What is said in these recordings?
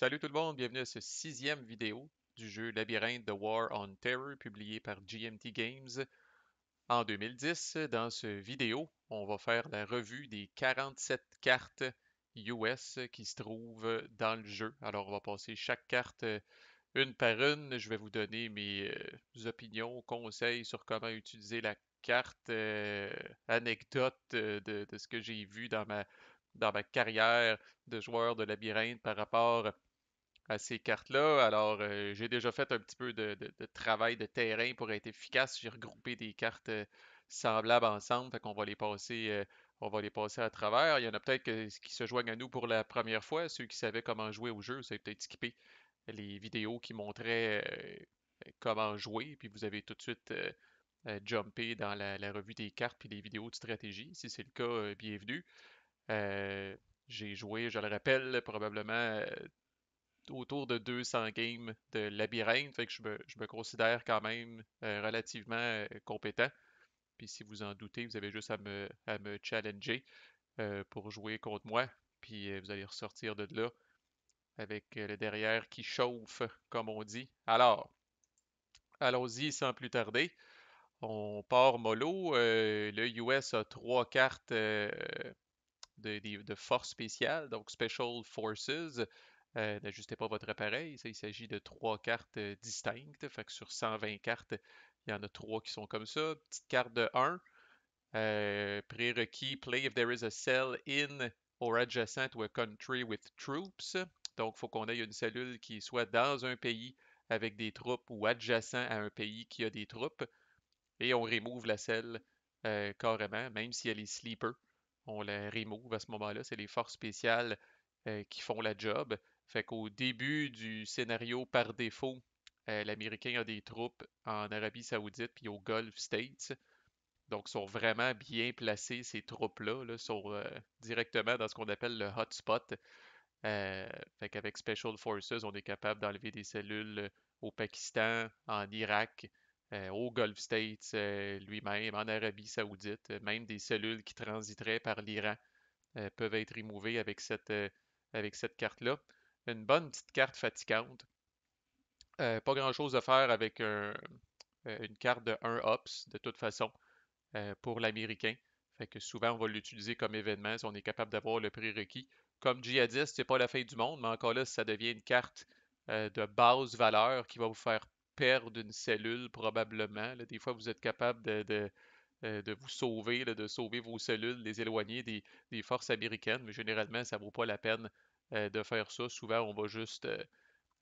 Salut tout le monde, bienvenue à ce sixième vidéo du jeu Labyrinthe The War on Terror publié par GMT Games en 2010. Dans ce vidéo, on va faire la revue des 47 cartes US qui se trouvent dans le jeu. Alors on va passer chaque carte euh, une par une. Je vais vous donner mes euh, opinions, conseils sur comment utiliser la carte, euh, anecdote de, de, ce que j'ai vu dans ma, dans ma carrière de joueur de labyrinthe par rapport à ces cartes-là. Alors, euh, j'ai déjà fait un petit peu de, travail de terrain pour être efficace. J'ai regroupé des cartes euh, semblables ensemble, fait qu'on va les passer. Euh, on va les passer à travers. Il y en a peut-être qui se joignent à nous pour la première fois. Ceux qui savaient comment jouer au jeu, avez peut-être skippé les vidéos qui montraient comment jouer. Puis vous avez tout de suite jumpé dans la, revue des cartes et les vidéos de stratégie. Si c'est le cas, bienvenue. J'ai joué, je le rappelle, probablement autour de 200 games de labyrinthe, fait que je me, considère quand même euh, relativement euh, compétent. Puis si vous en doutez, vous avez juste à me, challenger euh, pour jouer contre moi. Puis vous allez ressortir de là avec le derrière qui chauffe, comme on dit. Alors, allons-y sans plus tarder. On part mollo. le US a trois cartes de, de, force spéciale, donc Special Forces. Euh, N'ajustez ben, pas votre appareil. Ça, il s'agit de trois cartes euh, distinctes. Fait que sur 120 cartes, il y en a trois qui sont comme ça. Petite carte de 1. Euh, pré-requis, play if there is a cell in or adjacent to a country with troops. Donc, il faut qu'on ait une cellule qui soit dans un pays avec des troupes ou adjacent à un pays qui a des troupes. Et on remove la selle carrément, même si elle est sleeper. On la remove à ce moment-là. C'est les forces spéciales qui font la job. Fait qu'au début du scénario par défaut, euh, l'Américain a des troupes en Arabie Saoudite puis au Gulf States. Donc, sont vraiment bien placés ces troupes-là, là, sont euh, directement dans ce qu'on appelle le hotspot. Euh, fait qu'avec Special Forces, on est capable d'enlever des cellules au Pakistan, en Irak, euh, au Gulf States lui-même, en Arabie Saoudite. Même des cellules qui transiteraient par l'Iran peuvent être émouvées avec cette, avec cette carte-là une bonne petite carte fatigante. Euh, pas grand chose à faire avec euh, une carte de 1 ops de toute façon euh, pour l'américain. Fait que souvent on va l'utiliser comme événement si on est capable d'avoir le prix requis. Comme djihadiste, ce c'est pas la fin du monde, mais encore là, ça devient une carte de base valeur qui va vous faire perdre une cellule probablement. des fois, vous êtes capable de, vous sauver, de sauver vos cellules, les éloigner des, des forces américaines, mais généralement, ça ne vaut pas la peine euh, de faire ça. Souvent, on va juste euh,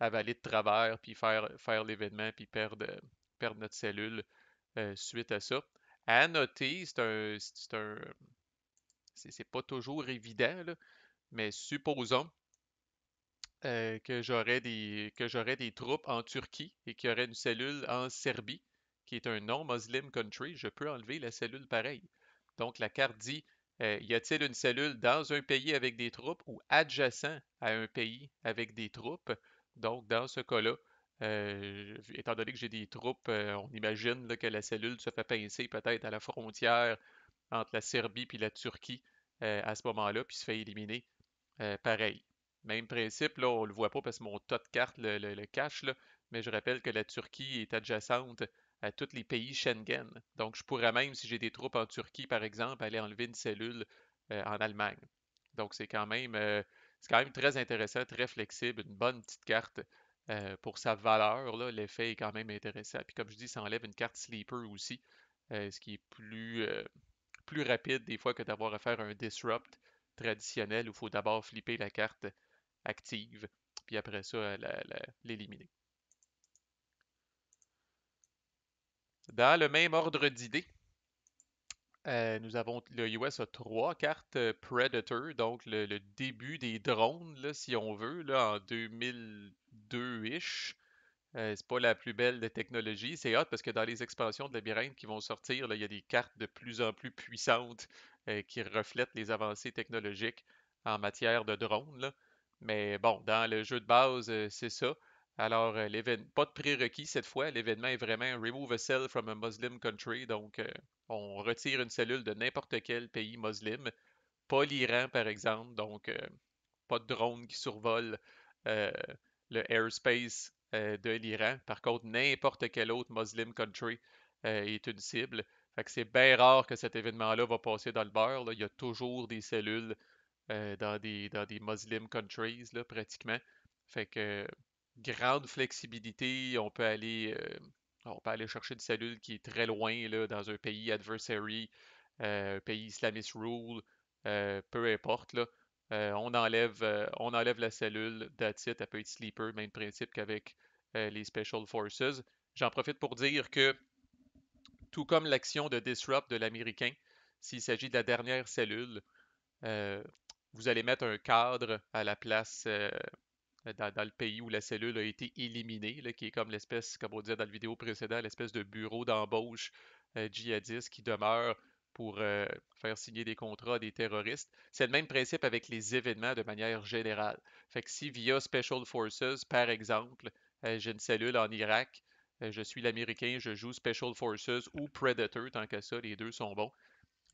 avaler de travers, puis faire, faire l'événement, puis perdre, euh, notre cellule suite à ça. À noter, c'est un. C'est pas toujours évident, mais supposons que j'aurais des, des, troupes en Turquie et qu'il y aurait une cellule en Serbie, qui est un non-Muslim country, je peux enlever la cellule pareille. Donc la carte dit euh, y a-t-il une cellule dans un pays avec des troupes ou adjacent à un pays avec des troupes? Donc, dans ce cas-là, euh, étant donné que j'ai des troupes, euh, on imagine que la cellule se fait pincer peut-être à la frontière entre la Serbie et la Turquie à ce moment-là, puis se fait éliminer pareil. Même principe, là, on ne le voit pas parce que mon tas de cartes le, le cache, là, mais je rappelle que la Turquie est adjacente à tous les pays Schengen. Donc, je pourrais même, si j'ai des troupes en Turquie, par exemple, aller enlever une cellule euh, en Allemagne. Donc, c'est quand, même, euh, quand même très intéressant, très flexible, une bonne petite carte euh, pour sa valeur. l'effet est quand même intéressant. Puis, comme je dis, ça enlève une carte sleeper aussi, ce qui est plus, plus rapide des fois que d'avoir à faire un disrupt traditionnel où il faut d'abord flipper la carte active, puis après ça, l'éliminer. Dans le même ordre d'idées, euh, nous avons le US 3 trois cartes euh, Predator, donc le, début des drones, si on veut, là, en 2002-ish. Euh, c'est pas la plus belle des technologies. C'est hot parce que dans les expansions de labyrinthe qui vont sortir, il y a des cartes de plus en plus puissantes euh, qui reflètent les avancées technologiques en matière de drones. Mais bon, dans le jeu de base, c'est ça. Alors, euh, pas de prérequis cette fois. L'événement est vraiment Remove a cell from a Muslim country. Donc, euh, on retire une cellule de n'importe quel pays musulman, pas l'Iran par exemple. Donc, euh, pas de drone qui survole le airspace de l'Iran. Par contre, n'importe quel autre Muslim country est une cible. Fait que c'est bien rare que cet événement-là va passer dans le beurre. Il y a toujours des cellules dans, des, dans Muslim countries, pratiquement. Fait que grande flexibilité. On peut aller, euh, on aller chercher une cellule qui est très loin dans un pays adversary, euh, un pays islamist rule, euh, peu importe. Là. on, enlève, on enlève la cellule d'Atit, elle peut être sleeper, même principe qu'avec les Special Forces. J'en profite pour dire que, tout comme l'action de Disrupt de l'Américain, s'il s'agit de la dernière cellule, vous allez mettre un cadre à la place euh, dans, le pays où la cellule a été éliminée, qui est comme l'espèce, comme on disait dans la vidéo précédente, l'espèce de bureau d'embauche euh, djihadiste qui demeure pour euh, faire signer des contrats à des terroristes. C'est le même principe avec les événements de manière générale. Fait que si via Special Forces, par exemple, j'ai une cellule en Irak, je suis l'Américain, je joue Special Forces ou Predator, tant que ça, les deux sont bons,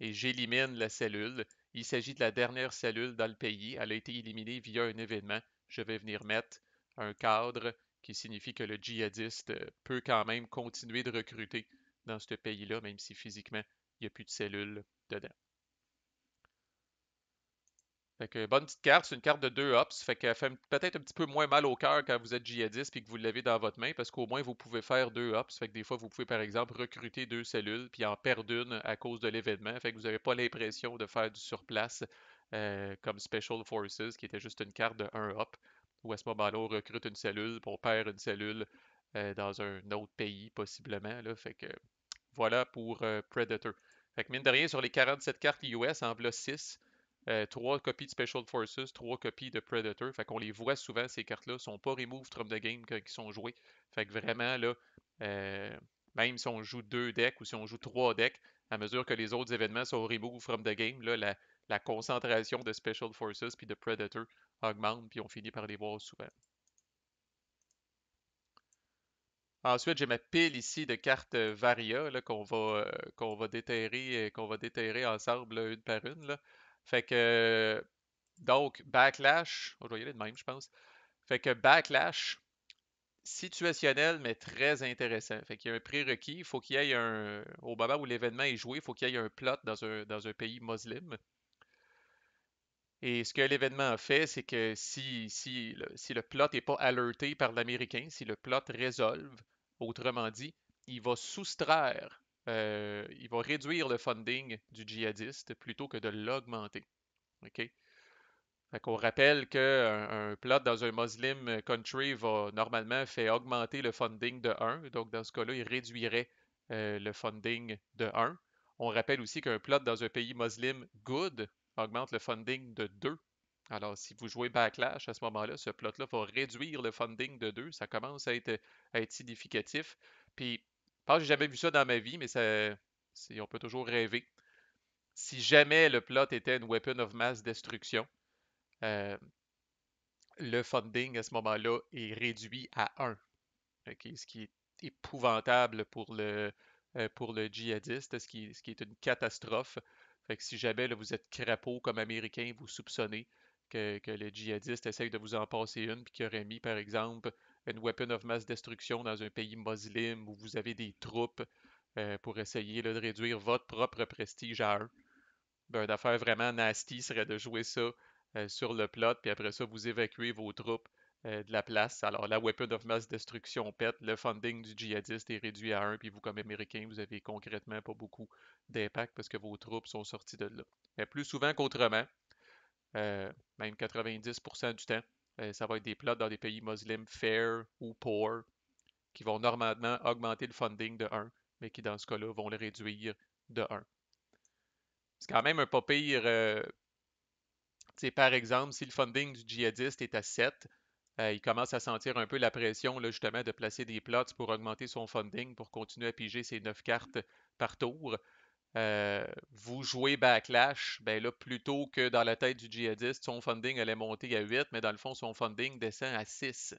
et j'élimine la cellule. Il s'agit de la dernière cellule dans le pays. Elle a été éliminée via un événement je vais venir mettre un cadre qui signifie que le djihadiste euh, peut quand même continuer de recruter dans ce pays-là, même si physiquement, il n'y a plus de cellules dedans. bonne petite carte, c'est une carte de deux ops, fait qu'elle fait peut-être un petit peu moins mal au cœur quand vous êtes djihadiste et que vous l'avez dans votre main, parce qu'au moins vous pouvez faire deux hops. fait que des fois vous pouvez par exemple recruter deux cellules puis en perdre une à cause de l'événement, fait que vous n'avez pas l'impression de faire du surplace euh, comme Special Forces, qui était juste une carte de 1 up, où à ce moment-là, on recrute une cellule, pour perdre une cellule euh, dans un autre pays, possiblement. fait que voilà pour euh, Predator. Fait que mine de rien, sur les 47 cartes US, en bloc 6. 3 copies de Special Forces, 3 copies de Predator. Fait qu'on les voit souvent, ces cartes-là. sont pas removed from the game quand ils sont joués. Fait que vraiment, là, même si on joue deux decks ou si on joue trois decks, à mesure que les autres événements sont removed from the game, là, la, la concentration de Special Forces puis de Predator augmente, puis on finit par les voir souvent. Ensuite, j'ai ma pile ici de cartes euh, Varia qu'on va, euh, qu'on va déterrer euh, qu'on va déterrer ensemble une par une. Fait que donc Backlash, oh, je même, je pense. Fait que Backlash, situationnel, mais très intéressant. Fait qu'il y a un prérequis, il faut qu'il y ait un. Au moment où l'événement est joué, il faut qu'il y ait un plot dans un, dans un pays musulman. Et ce que l'événement a fait, c'est que si, si, le, plot n'est pas alerté par l'Américain, si le plot résolve, autrement dit, il va soustraire, euh, il va réduire le funding du djihadiste plutôt que de l'augmenter. OK? on rappelle qu'un un plot dans un Muslim country va normalement faire augmenter le funding de 1. Donc, dans ce cas-là, il réduirait euh, le funding de 1. On rappelle aussi qu'un plot dans un pays musulman good augmente le funding de 2. Alors, si vous jouez Backlash à ce moment-là, ce plot-là va réduire le funding de 2. Ça commence à être, significatif. Puis, je j'ai jamais vu ça dans ma vie, mais ça, on peut toujours rêver. Si jamais le plot était une weapon of mass destruction, euh, le funding à ce moment-là est réduit à 1. ce qui est épouvantable pour le, euh, pour le djihadiste, ce ce qui est une catastrophe si jamais vous êtes crapaud comme Américain, vous soupçonnez que, les djihadistes essayent de vous en passer une, puis qu'ils auraient mis, par exemple, une weapon of mass destruction dans un pays musulman où vous avez des troupes euh, pour essayer de réduire votre propre prestige à eux. Ben, affaire vraiment nasty serait de jouer ça euh, sur le plot, puis après ça, vous évacuez vos troupes euh, de la place. Alors, la weapon of mass destruction pète, le funding du djihadiste est réduit à 1, puis vous, comme Américain, vous avez concrètement pas beaucoup d'impact parce que vos troupes sont sorties de là. Mais euh, plus souvent qu'autrement, euh, même 90% du temps, ça va être des plots dans des pays musulmans fair ou poor qui vont normalement augmenter le funding de 1, mais qui, dans ce cas-là, vont le réduire de 1. C'est quand même un pas pire. par exemple, si le funding du djihadiste est à 7, euh, il commence à sentir un peu la pression, là, justement, de placer des plots pour augmenter son funding, pour continuer à piger ses neuf cartes par tour. Euh, vous jouez Backlash, ben là, plutôt que dans la tête du djihadiste, son funding allait monter à 8, mais dans le fond, son funding descend à 6.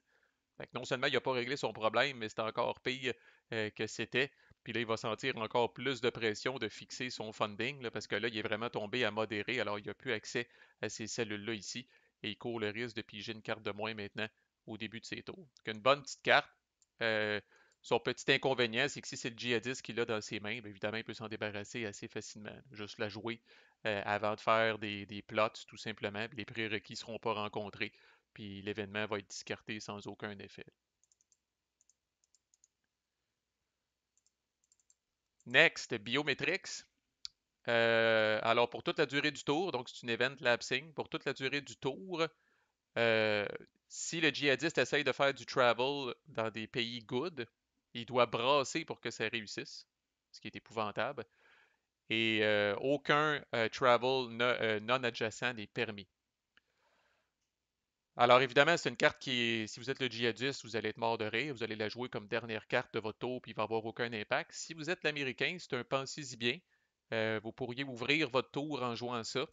non seulement il n'a pas réglé son problème, mais c'est encore pire euh, que c'était. Puis là, il va sentir encore plus de pression de fixer son funding, parce que là, il est vraiment tombé à modérer, alors il n'a plus accès à ces cellules-là ici et il court le risque de piger une carte de moins maintenant au début de ses tours. Donc, une bonne petite carte. Euh, son petit inconvénient, c'est que si c'est le djihadiste qu'il a dans ses mains, évidemment, il peut s'en débarrasser assez facilement. Juste la jouer euh, avant de faire des, des plots, tout simplement. Les prérequis ne seront pas rencontrés. Puis l'événement va être discarté sans aucun effet. Next, Biometrics. Euh, alors, pour toute la durée du tour, donc c'est une event lapsing, pour toute la durée du tour, euh, si le djihadiste essaye de faire du travel dans des pays good, il doit brasser pour que ça réussisse, ce qui est épouvantable. Et euh, aucun travel non adjacent n'est permis. Alors évidemment, c'est une carte qui si vous êtes le djihadiste, vous allez être mort de rire, vous allez la jouer comme dernière carte de votre tour, puis il va avoir aucun impact. Si vous êtes l'américain, c'est un pensez-y bien. Euh, vous pourriez ouvrir votre tour en jouant ça.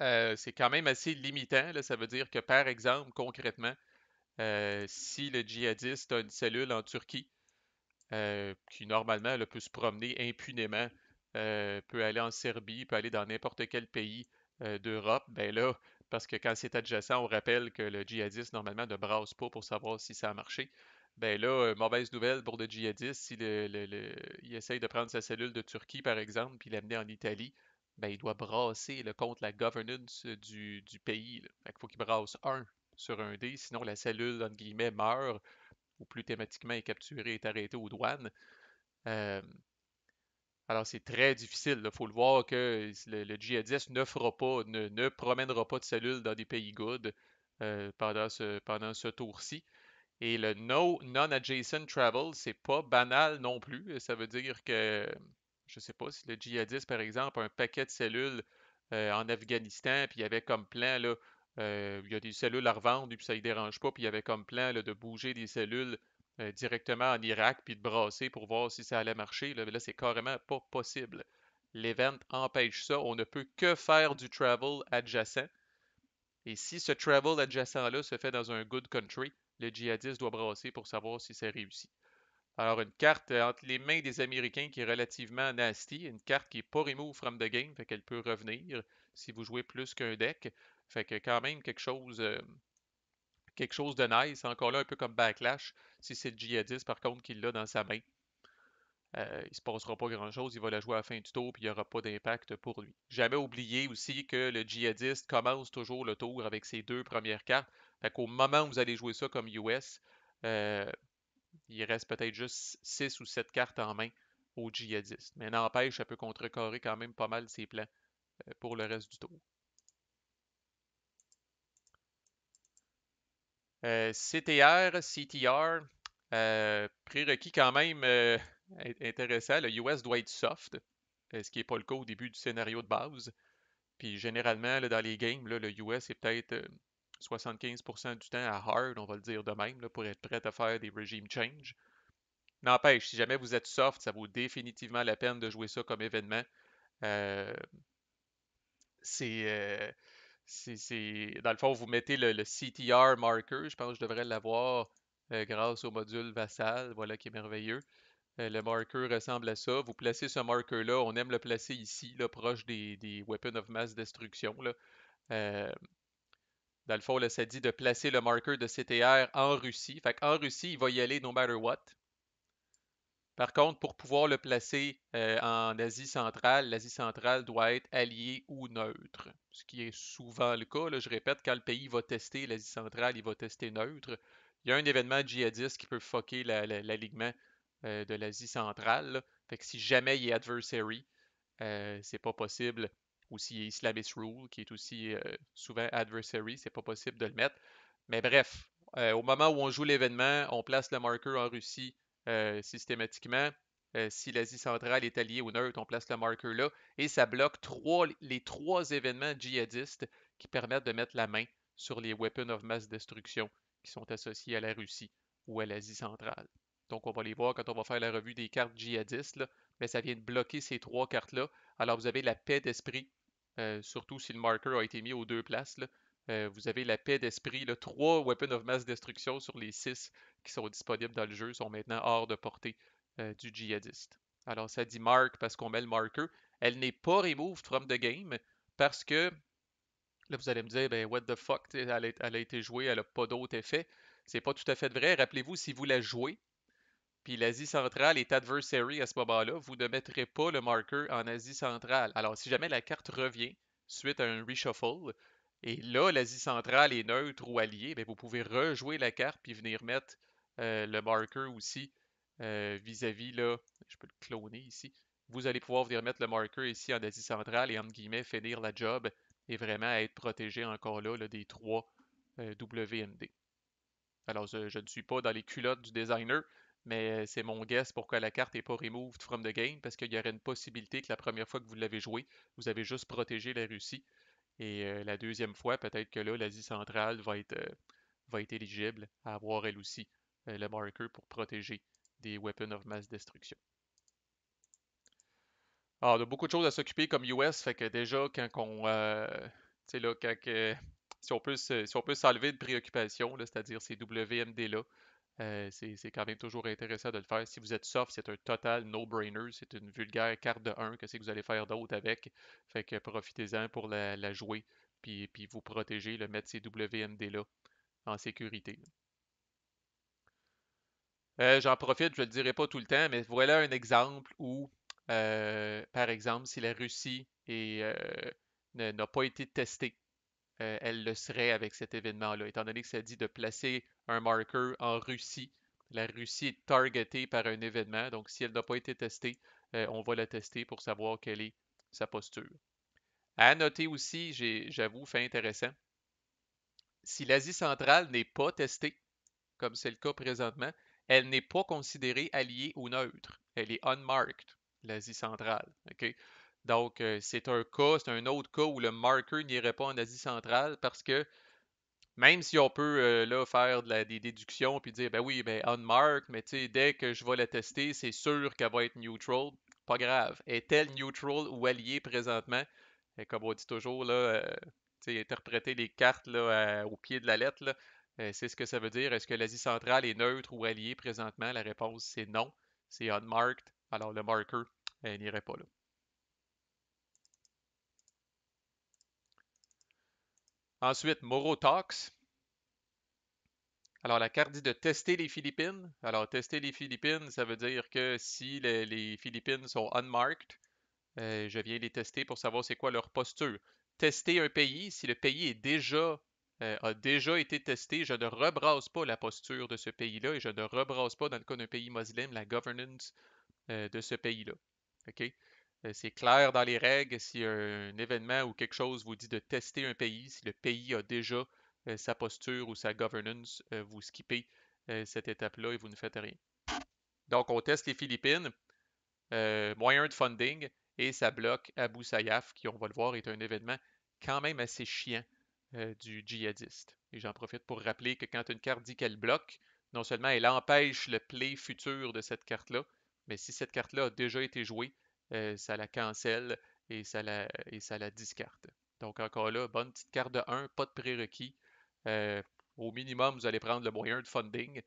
Euh, c'est quand même assez limitant. Ça veut dire que, par exemple, concrètement, euh, si le djihadiste a une cellule en Turquie, qui normalement peut se promener impunément, peut aller en Serbie, peut aller dans n'importe quel pays d'Europe, ben là, parce que quand c'est adjacent, on rappelle que le djihadiste normalement ne brasse pas pour savoir si ça a marché ben là, euh, mauvaise nouvelle pour le djihadiste, s'il essaye de prendre sa cellule de Turquie, par exemple, puis l'amener en Italie, ben il doit brasser contre la governance du, pays. il faut qu'il brasse un sur un dé, sinon la cellule, entre guillemets, meurt, ou plus thématiquement est capturée, et arrêtée aux douanes. Euh, alors, c'est très difficile. Il faut le voir que le, djihadiste ne fera pas, ne, promènera pas de cellules dans des pays good euh, » pendant pendant ce tour-ci. Et le no non-adjacent travel, c'est pas banal non plus. Ça veut dire que, je sais pas, si le djihadiste, par exemple, a un paquet de cellules euh, en Afghanistan, puis il y avait comme plan, là, euh, il y a des cellules à revendre, puis ça ne les dérange pas, puis il y avait comme plan de bouger des cellules euh, directement en Irak, puis de brasser pour voir si ça allait marcher. Là, là c'est carrément pas possible. L'event empêche ça. On ne peut que faire du travel adjacent. Et si ce travel adjacent-là se fait dans un good country, le djihadiste doit brasser pour savoir si c'est réussi. Alors, une carte euh, entre les mains des Américains qui est relativement nasty, une carte qui n'est pas remove from the game, fait qu'elle peut revenir si vous jouez plus qu'un deck. Fait que quand même quelque chose, euh, quelque chose de nice, encore là un peu comme Backlash, si c'est le djihadiste par contre qui l'a dans sa main. Euh, il ne se passera pas grand-chose, il va la jouer à la fin du tour, puis il n'y aura pas d'impact pour lui. Jamais oublier aussi que le djihadiste commence toujours le tour avec ses deux premières cartes. Fait moment où vous allez jouer ça comme US, euh, il reste peut-être juste 6 ou 7 cartes en main au djihadiste. Mais n'empêche, ça peut contrecarrer quand même pas mal ses plans euh, pour le reste du tour. Euh, CTR, CTR, prérequis quand même intéressant. Le US doit être soft, ce qui n'est pas le cas au début du scénario de base. Puis généralement, dans les games, le US est peut-être 75% du temps à hard, on va le dire de même, là, pour être prêt à faire des regime change. N'empêche, si jamais vous êtes soft, ça vaut définitivement la peine de jouer ça comme événement. Euh, euh, c'est, c'est, Dans le fond, vous mettez le, CTR marker, je pense que je devrais l'avoir euh, grâce au module Vassal, voilà qui est merveilleux. le marker ressemble à ça. Vous placez ce marker-là, on aime le placer ici, là, proche des, Weapons of Mass Destruction. Là. Dans le fond, ça dit de placer le marqueur de CTR en Russie. Fait en Russie, il va y aller no matter what. Par contre, pour pouvoir le placer euh, en Asie centrale, l'Asie centrale doit être alliée ou neutre, ce qui est souvent le cas. je répète, quand le pays va tester l'Asie centrale, il va tester neutre. Il y a un événement djihadiste qui peut fucker l'alignement euh, de l'Asie centrale. si jamais il y a adversary, ce euh, c'est pas possible aussi Islamist Rule, qui est aussi euh, souvent adversary, c'est pas possible de le mettre. Mais bref, euh, au moment où on joue l'événement, on place le marker en Russie euh, systématiquement. si l'Asie centrale est alliée ou neutre, on place le marker là. Et ça bloque trois, les trois événements djihadistes qui permettent de mettre la main sur les weapons of mass destruction qui sont associés à la Russie ou à l'Asie centrale. Donc, on va les voir quand on va faire la revue des cartes djihadistes, là, mais ça vient de bloquer ces trois cartes-là. Alors, vous avez la paix d'esprit euh, surtout si le marker a été mis aux deux places. Euh, vous avez la paix d'esprit. Le 3 Weapons of Mass Destruction sur les six qui sont disponibles dans le jeu sont maintenant hors de portée euh, du djihadiste. Alors ça dit marque parce qu'on met le marker. Elle n'est pas removed from the game parce que là vous allez me dire ben what the fuck, elle a, été jouée, elle n'a pas d'autre effet. C'est pas tout à fait vrai. Rappelez-vous si vous la jouez, puis l'Asie centrale est adversary à ce moment-là. Vous ne mettrez pas le marker en Asie centrale. Alors, si jamais la carte revient suite à un reshuffle, et là, l'Asie centrale est neutre ou alliée, ben, vous pouvez rejouer la carte puis venir mettre euh, le marker aussi euh, vis-à-vis, là, je peux le cloner ici. Vous allez pouvoir venir mettre le marker ici en Asie centrale et, entre guillemets, finir la job et vraiment être protégé encore là, des trois euh, WMD. Alors, je ne suis pas dans les culottes du designer, mais c'est mon guess pourquoi la carte n'est pas removed from the game, parce qu'il y aurait une possibilité que la première fois que vous l'avez joué, vous avez juste protégé la Russie. Et la deuxième fois, peut-être que là, l'Asie centrale va être, éligible à avoir elle aussi le marker pour protéger des weapons of mass destruction. Alors, ah, il y a beaucoup de choses à s'occuper comme US, fait que déjà, quand euh, on. là, si on peut s'enlever de préoccupation, c'est-à-dire ces WMD-là, euh, c'est quand même toujours intéressant de le faire. Si vous êtes soft, c'est un total no-brainer. C'est une vulgaire carte de 1. que c'est que vous allez faire d'autre avec? Fait que profitez-en pour la, jouer, puis, puis, vous protéger, le mettre ces WMD-là en sécurité. Euh, j'en profite, je ne le dirai pas tout le temps, mais voilà un exemple où, euh, par exemple, si la Russie n'a pas été testée euh, elle le serait avec cet événement-là, étant donné que ça dit de placer un marker en Russie. La Russie est targetée par un événement, donc si elle n'a pas été testée, euh, on va la tester pour savoir quelle est sa posture. À noter aussi, j'avoue, fait intéressant, si l'Asie centrale n'est pas testée, comme c'est le cas présentement, elle n'est pas considérée alliée ou neutre. Elle est unmarked, l'Asie centrale. OK donc, euh, c'est un cas, c'est un autre cas où le marker n'irait pas en Asie centrale parce que même si on peut euh, faire des déductions puis dire, ben oui, ben mais tu mais dès que je vais la tester, c'est sûr qu'elle va être neutral. Pas grave. Est-elle neutral ou alliée présentement? comme on dit toujours, là, euh, interpréter les cartes au pied de la lettre, c'est ce que ça veut dire. Est-ce que l'Asie centrale est neutre ou alliée présentement? La réponse, c'est non. C'est unmarked. Alors, le marker n'irait pas là. Ensuite, Moro Talks. Alors, la carte dit de tester les Philippines. Alors, tester les Philippines, ça veut dire que si les, Philippines sont unmarked, euh, je viens les tester pour savoir c'est quoi leur posture. Tester un pays, si le pays est déjà, euh, a déjà été testé, je ne rebrasse pas la posture de ce pays-là et je ne rebrasse pas, dans le cas d'un pays musulman, la governance euh, de ce pays-là. OK? Euh, c'est clair dans les règles si un événement ou quelque chose vous dit de tester un pays, si le pays a déjà euh, sa posture ou sa governance, euh, vous skippez cette étape-là et vous ne faites rien. Donc, on teste les Philippines, moyen de funding, et ça bloque Abu Sayyaf, qui, on va le voir, est un événement quand même assez chiant du djihadiste. Et j'en profite pour rappeler que quand une carte dit qu'elle bloque, non seulement elle empêche le play futur de cette carte-là, mais si cette carte-là a déjà été jouée, euh, ça la cancelle et ça la, et discarte. Donc encore là, bonne petite carte de 1, pas de prérequis. Euh, au minimum, vous allez prendre le moyen de funding.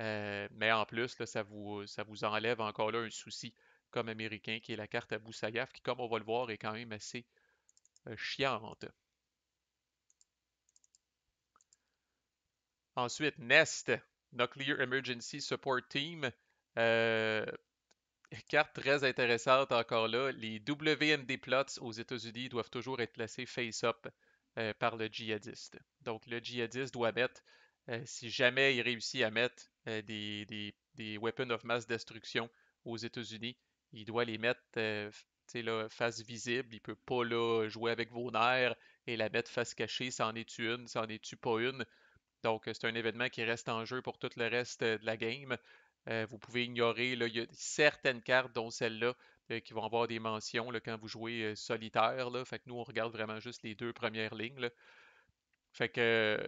Euh, mais en plus, ça, vous, ça vous enlève encore là un souci comme américain qui est la carte à Boussayaf, qui, comme on va le voir, est quand même assez chiante. Ensuite, Nest, Nuclear Emergency Support Team. Euh, carte très intéressante encore là. Les WMD plots aux États-Unis doivent toujours être placés face-up euh, par le djihadiste. Donc le djihadiste doit mettre, euh, si jamais il réussit à mettre euh, des, weapons of mass destruction aux États-Unis, il doit les mettre là, face visible. Il ne peut pas jouer avec vos nerfs et la mettre face cachée. Ça en est une, ça en est pas une. Donc c'est un événement qui reste en jeu pour tout le reste de la game. Euh, vous pouvez ignorer, il y a certaines cartes, dont celle-là, euh, qui vont avoir des mentions quand vous jouez euh, solitaire. Là. Fait que nous, on regarde vraiment juste les deux premières lignes. Fait que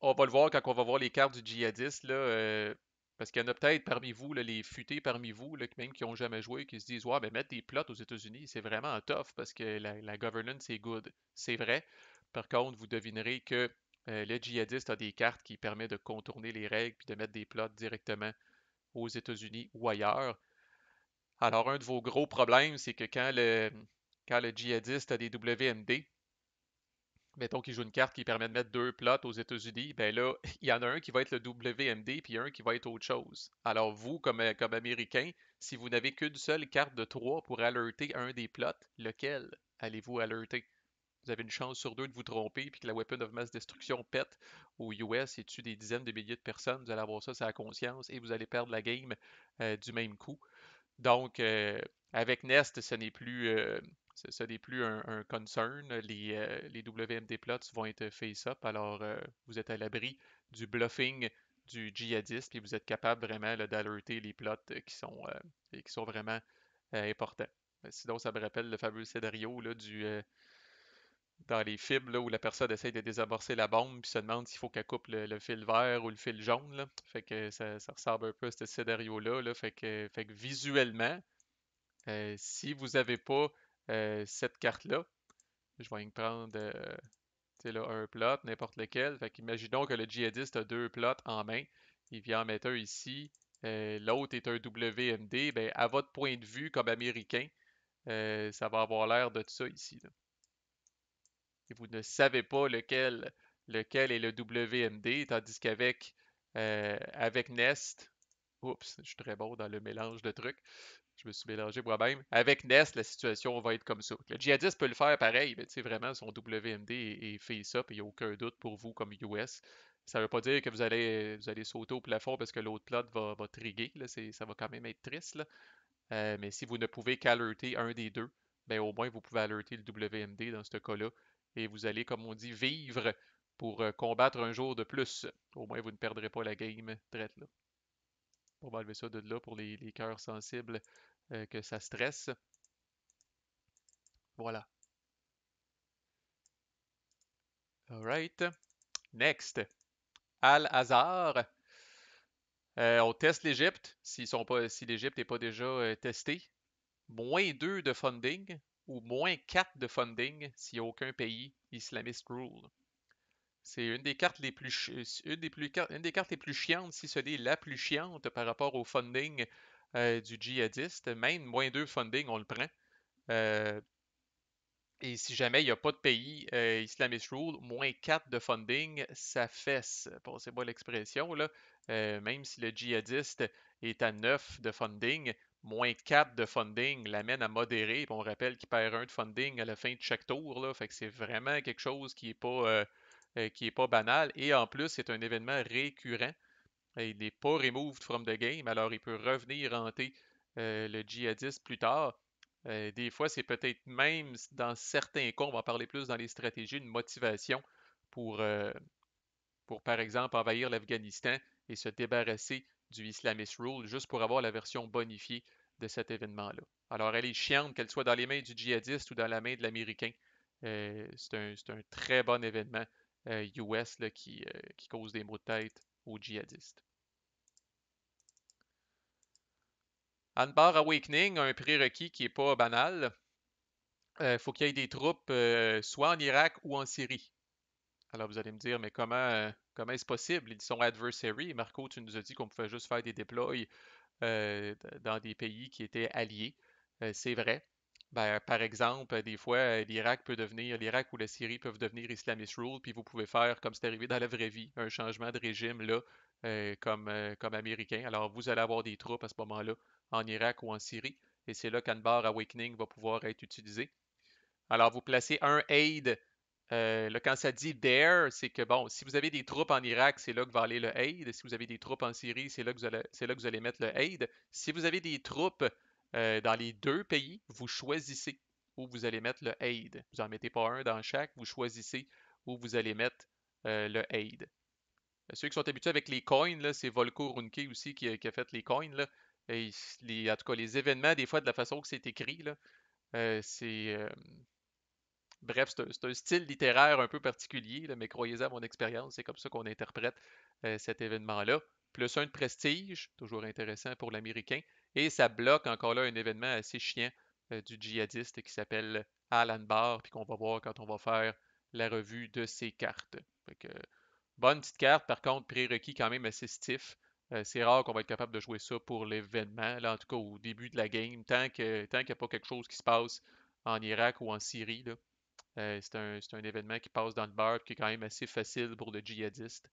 on va le voir quand on va voir les cartes du djihadiste. Là, parce qu'il y en a peut-être parmi vous, les futés parmi vous, même qui n'ont jamais joué, qui se disent Ouais, mais ben, mettre des plots aux États-Unis, c'est vraiment tough parce que la, governance est good. C'est vrai. Par contre, vous devinerez que le djihadiste a des cartes qui permettent de contourner les règles puis de mettre des plots directement aux États-Unis ou ailleurs. Alors, un de vos gros problèmes, c'est que quand le, quand le djihadiste a des WMD, mettons qu'il joue une carte qui permet de mettre deux plots aux États-Unis, ben là, il y en a un qui va être le WMD, puis un qui va être autre chose. Alors, vous, comme, comme Américain, si vous n'avez qu'une seule carte de trois pour alerter un des plots, lequel allez-vous alerter? vous avez une chance sur deux de vous tromper puis que la weapon of mass destruction pète aux US et tue des dizaines de milliers de personnes. Vous allez avoir ça, ça la conscience et vous allez perdre la game euh, du même coup. Donc, euh, avec Nest, ce n'est plus, euh, plus un, concern. Les, les, WMD plots vont être face-up, alors vous êtes à l'abri du bluffing du djihadiste et vous êtes capable vraiment d'alerter les plots qui sont, et qui sont vraiment importants. Sinon, ça me rappelle le fameux scénario là, du dans les films où la personne essaie de désamorcer la bombe puis se demande s'il faut qu'elle coupe le, fil vert ou le fil jaune. Là. Fait que ça, ressemble un peu à ce scénario-là. Fait, que, visuellement, euh, si vous n'avez pas euh, cette carte-là, je vais prendre euh, un plot, n'importe lequel. Fait donc que le djihadiste a deux plots en main. Il vient en mettre un ici. L'autre est un WMD. Ben, à votre point de vue comme américain, ça va avoir l'air de tout ça ici. Là et vous ne savez pas lequel, lequel est le WMD, tandis qu'avec euh, avec Nest, oups, je suis très bon dans le mélange de trucs. Je me suis mélangé moi-même. Avec Nest, la situation va être comme ça. Le djihadiste peut le faire pareil, mais vraiment, son WMD est, fait ça, puis il n'y a aucun doute pour vous comme US. Ça ne veut pas dire que vous allez, vous allez sauter au plafond parce que l'autre plot va, va triguer. Là, ça va quand même être triste. Euh, mais si vous ne pouvez qu'alerter un des deux, ben au moins vous pouvez alerter le WMD dans ce cas-là et vous allez, comme on dit, vivre pour euh, combattre un jour de plus. Au moins, vous ne perdrez pas la game traite là. On va enlever ça de là pour les, cœurs sensibles euh, que ça stresse. Voilà. right. Next. Al-Azhar. Euh, on teste l'Égypte, si l'Égypte n'est pas déjà testée. Moins 2 de funding ou moins 4 de funding s'il n'y a aucun pays islamiste rule. C'est une des cartes les plus, euh, une des, plus une des cartes les plus chiantes, si ce n'est la plus chiante par rapport au funding euh, du djihadiste. Même moins 2 funding, on le prend. Euh, et si jamais il n'y a pas de pays islamiste rule, moins 4 de funding, ça fesse. c'est moi l'expression, là. même si le djihadiste est à 9 de funding, moins 4 de funding l'amène à modérer. on rappelle qu'il perd un de funding à la fin de chaque tour. Là. Fait que c'est vraiment quelque chose qui n'est pas, euh, euh, pas banal. Et en plus, c'est un événement récurrent. Il n'est pas removed from the game, alors il peut revenir hanter euh, le djihadiste plus tard. des fois, c'est peut-être même dans certains cas, on va en parler plus dans les stratégies, une motivation pour, pour par exemple, envahir l'Afghanistan et se débarrasser du Islamist Rule juste pour avoir la version bonifiée de cet événement-là. Alors, elle est chiante, qu'elle soit dans les mains du djihadiste ou dans la main de l'Américain. Euh, c'est un, très bon événement US euh, euh, qui, cause des maux de tête aux djihadistes. Anbar Awakening un prérequis qui n'est pas banal. il faut qu'il y ait des troupes soit en Irak ou en Syrie. Alors vous allez me dire, mais comment, Comment est-ce possible? Ils sont adversary. Marco, tu nous as dit qu'on pouvait juste faire des déploys euh, dans des pays qui étaient alliés. Euh, c'est vrai. Ben, par exemple, des fois, euh, l'Irak peut devenir, l'Irak ou la Syrie peuvent devenir islamist rule, puis vous pouvez faire, comme c'est arrivé dans la vraie vie, un changement de régime là, comme, comme américain. Alors, vous allez avoir des troupes à ce moment-là en Irak ou en Syrie, et c'est là qu'Anbar Awakening va pouvoir être utilisé. Alors, vous placez un aid euh, quand ça dit there, c'est que bon, si vous avez des troupes en Irak, c'est là que va aller le aid. Si vous avez des troupes en Syrie, c'est là que vous allez, mettre le aid. Si vous avez des troupes euh, dans les deux pays, vous choisissez où vous allez mettre le aid. Vous n'en mettez pas un dans chaque, vous choisissez où vous allez mettre euh, le aid. Ceux qui sont habitués avec les coins, c'est Volko Runke aussi qui a, fait les coins. Et en tout cas, les événements, des fois, de la façon que c'est écrit, c'est Bref, c'est un, style littéraire un peu particulier, mais croyez-en à mon expérience, c'est comme ça qu'on interprète euh, cet événement-là. Plus un de prestige, toujours intéressant pour l'Américain, et ça bloque encore là un événement assez chiant euh, du djihadiste qui s'appelle Alan Barr, puis qu'on va voir quand on va faire la revue de ces cartes. bonne petite carte, par contre, prérequis quand même assez stiff. Euh, c'est rare qu'on va être capable de jouer ça pour l'événement, en tout cas au début de la game, tant qu'il n'y a pas quelque chose qui se passe en Irak ou en Syrie. Là, euh, c'est un, événement qui passe dans le bar, qui est quand même assez facile pour le djihadiste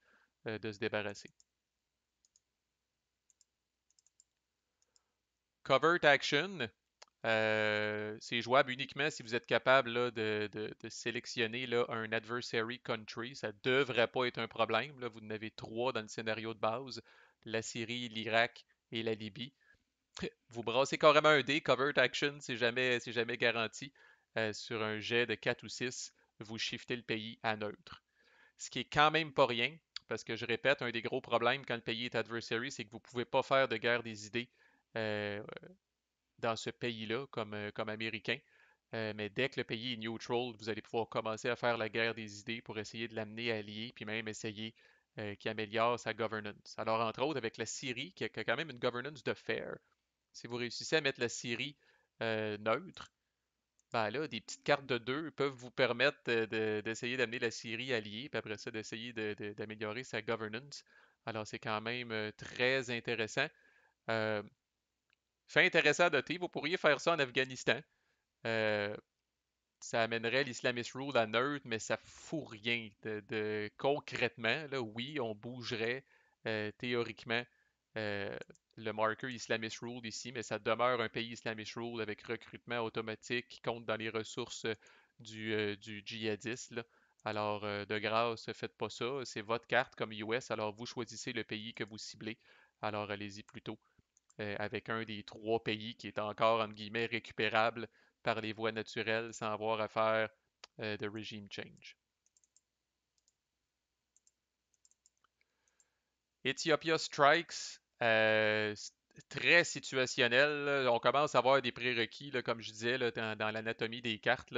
euh, de se débarrasser. Covert Action, euh, c'est jouable uniquement si vous êtes capable de, sélectionner un adversary country. Ça ne devrait pas être un problème. Vous en avez trois dans le scénario de base la Syrie, l'Irak et la Libye. Vous brassez carrément un dé. Covert action, c'est jamais garanti. Euh, sur un jet de 4 ou 6, vous shiftez le pays à neutre. Ce qui est quand même pas rien, parce que je répète, un des gros problèmes quand le pays est adversary, c'est que vous ne pouvez pas faire de guerre des idées euh, dans ce pays-là comme, euh, Américain. mais dès que le pays est neutral, vous allez pouvoir commencer à faire la guerre des idées pour essayer de l'amener à allier, puis même essayer qu'il améliore sa governance. Alors, entre autres, avec la Syrie, qui a quand même une governance de fair, si vous réussissez à mettre la Syrie neutre, ben là, des petites cartes de deux peuvent vous permettre d'essayer d'amener la Syrie alliée, puis après ça, d'essayer d'améliorer sa governance. Alors, c'est quand même euh, très intéressant. Euh, intéressant à noter, vous pourriez faire ça en Afghanistan. Euh, ça amènerait l'islamist rule à neutre, mais ça fout rien de, concrètement. Là, oui, on bougerait euh, théoriquement le marker Islamist Rule ici, mais ça demeure un pays Islamist Rule avec recrutement automatique qui compte dans les ressources euh, du, euh, djihadiste. Alors, euh, de grâce, faites pas ça. C'est votre carte comme US, alors vous choisissez le pays que vous ciblez. Alors, allez-y plutôt avec un des trois pays qui est encore, entre guillemets, récupérable par les voies naturelles sans avoir à faire de regime change. Ethiopia Strikes, euh, très situationnel. On commence à avoir des prérequis, comme je disais, dans, l'anatomie des cartes.